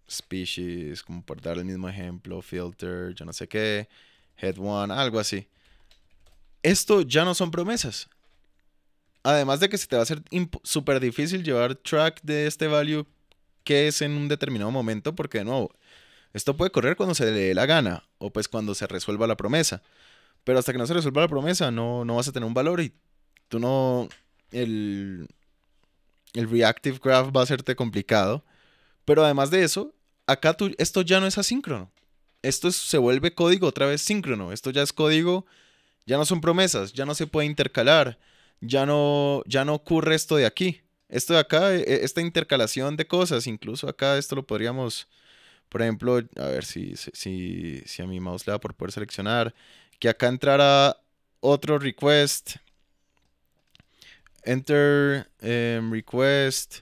species, como por dar el mismo ejemplo, filter, yo no sé qué, head one, algo así. Esto ya no son promesas. Además de que se te va a hacer súper difícil llevar track de este value que es en un determinado momento, porque de nuevo, esto puede correr cuando se le dé la gana o pues cuando se resuelva la promesa. Pero hasta que no se resuelva la promesa, no, no vas a tener un valor y tú no... El, el reactive graph va a hacerte complicado. Pero además de eso, acá tú, esto ya no es asíncrono. Esto se vuelve código otra vez síncrono. Esto ya es código, ya no son promesas, ya no se puede intercalar, ya no, ya no ocurre esto de aquí. Esto de acá, e, e, esta intercalación de cosas, incluso acá esto lo podríamos, por ejemplo, a ver si, si, si a mi mouse le da por poder seleccionar, que acá entrara otro request enter em, request,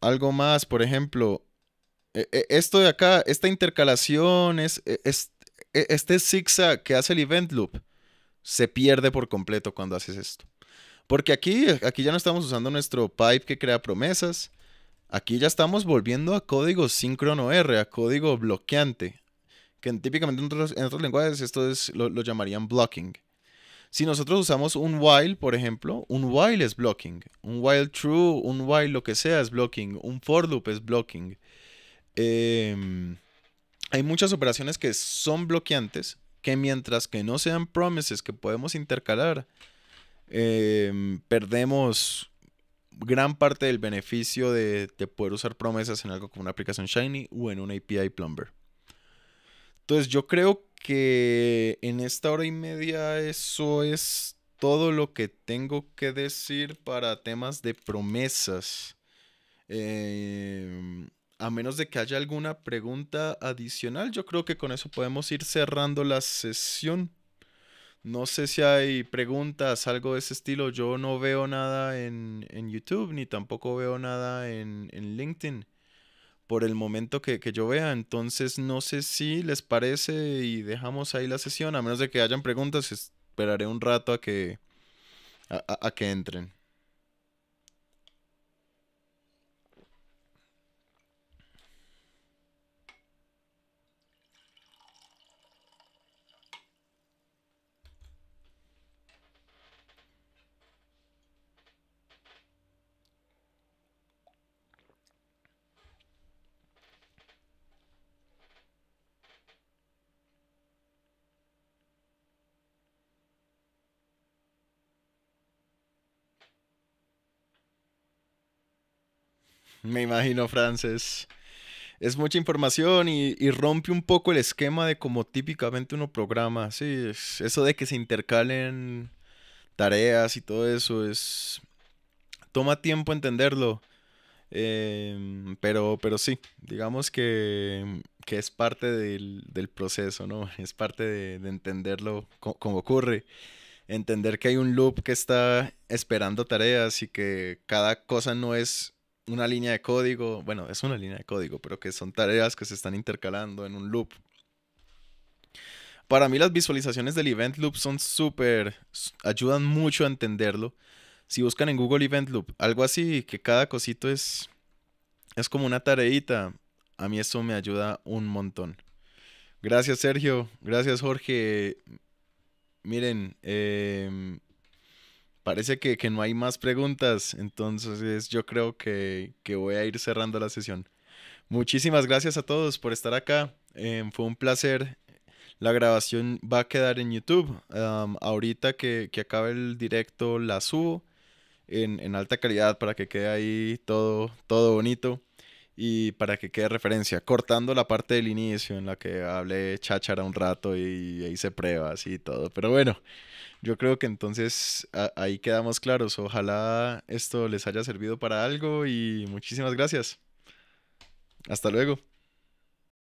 algo más, por ejemplo, e, e, esto de acá, esta intercalación, es, e, es, este zigzag que hace el event loop, se pierde por completo cuando haces esto. Porque aquí, aquí ya no estamos usando nuestro pipe que crea promesas. Aquí ya estamos volviendo a código síncrono R, a código bloqueante. Que típicamente en otros, en otros lenguajes esto es, lo llamarían blocking. Si nosotros usamos un while, por ejemplo, un while es blocking. Un while true, un while lo que sea es blocking. Un for loop es blocking. Em, hay muchas operaciones que son bloqueantes, que mientras que no sean promises que podemos intercalar, em, perdemos gran parte del beneficio de, de poder usar promesas en algo como una aplicación Shiny o en una API Plumber. Entonces yo creo que en esta hora y media eso es todo lo que tengo que decir para temas de promesas. Em, a menos de que haya alguna pregunta adicional, yo creo que con eso podemos ir cerrando la sesión. No sé si hay preguntas, algo de ese estilo. Yo no veo nada en, YouTube, ni tampoco veo nada en, en LinkedIn por el momento que, que, yo vea. Entonces, no sé si les parece y dejamos ahí la sesión, a menos de que hayan preguntas, esperaré un rato a que, a, a, a que entren. Me imagino, Frances. Es mucha información y, rompe un poco el esquema de cómo típicamente uno programa. Sí, eso de que se intercalen tareas y todo eso es... Toma tiempo entenderlo. Em, pero, pero sí, digamos que, que es parte del, proceso, ¿no? (laughs) Es parte de, entenderlo como ocurre. Entender que hay un loop que está esperando tareas y que cada cosa no es una línea de código, bueno, es una línea de código, pero que son tareas que se están intercalando en un loop. Para mí las visualizaciones del event loop son súper, ayudan mucho a entenderlo. Si buscan en Google event loop, algo así, que cada cosito es, es como una tareita, a mí eso me ayuda un montón. Gracias Sergio, gracias Jorge. Miren, em, Parece que, no hay más preguntas, entonces yo creo que, voy a ir cerrando la sesión. Muchísimas gracias a todos por estar acá, eh, fue un placer. La grabación va a quedar en YouTube. ahorita que, acabe el directo la subo en, alta calidad para que quede ahí todo, todo bonito y para que quede referencia, cortando la parte del inicio en la que hablé cháchara un rato y, y hice pruebas y todo. Pero bueno. Yo creo que entonces ahí quedamos claros. Ojalá esto les haya servido para algo y muchísimas gracias. Hasta luego.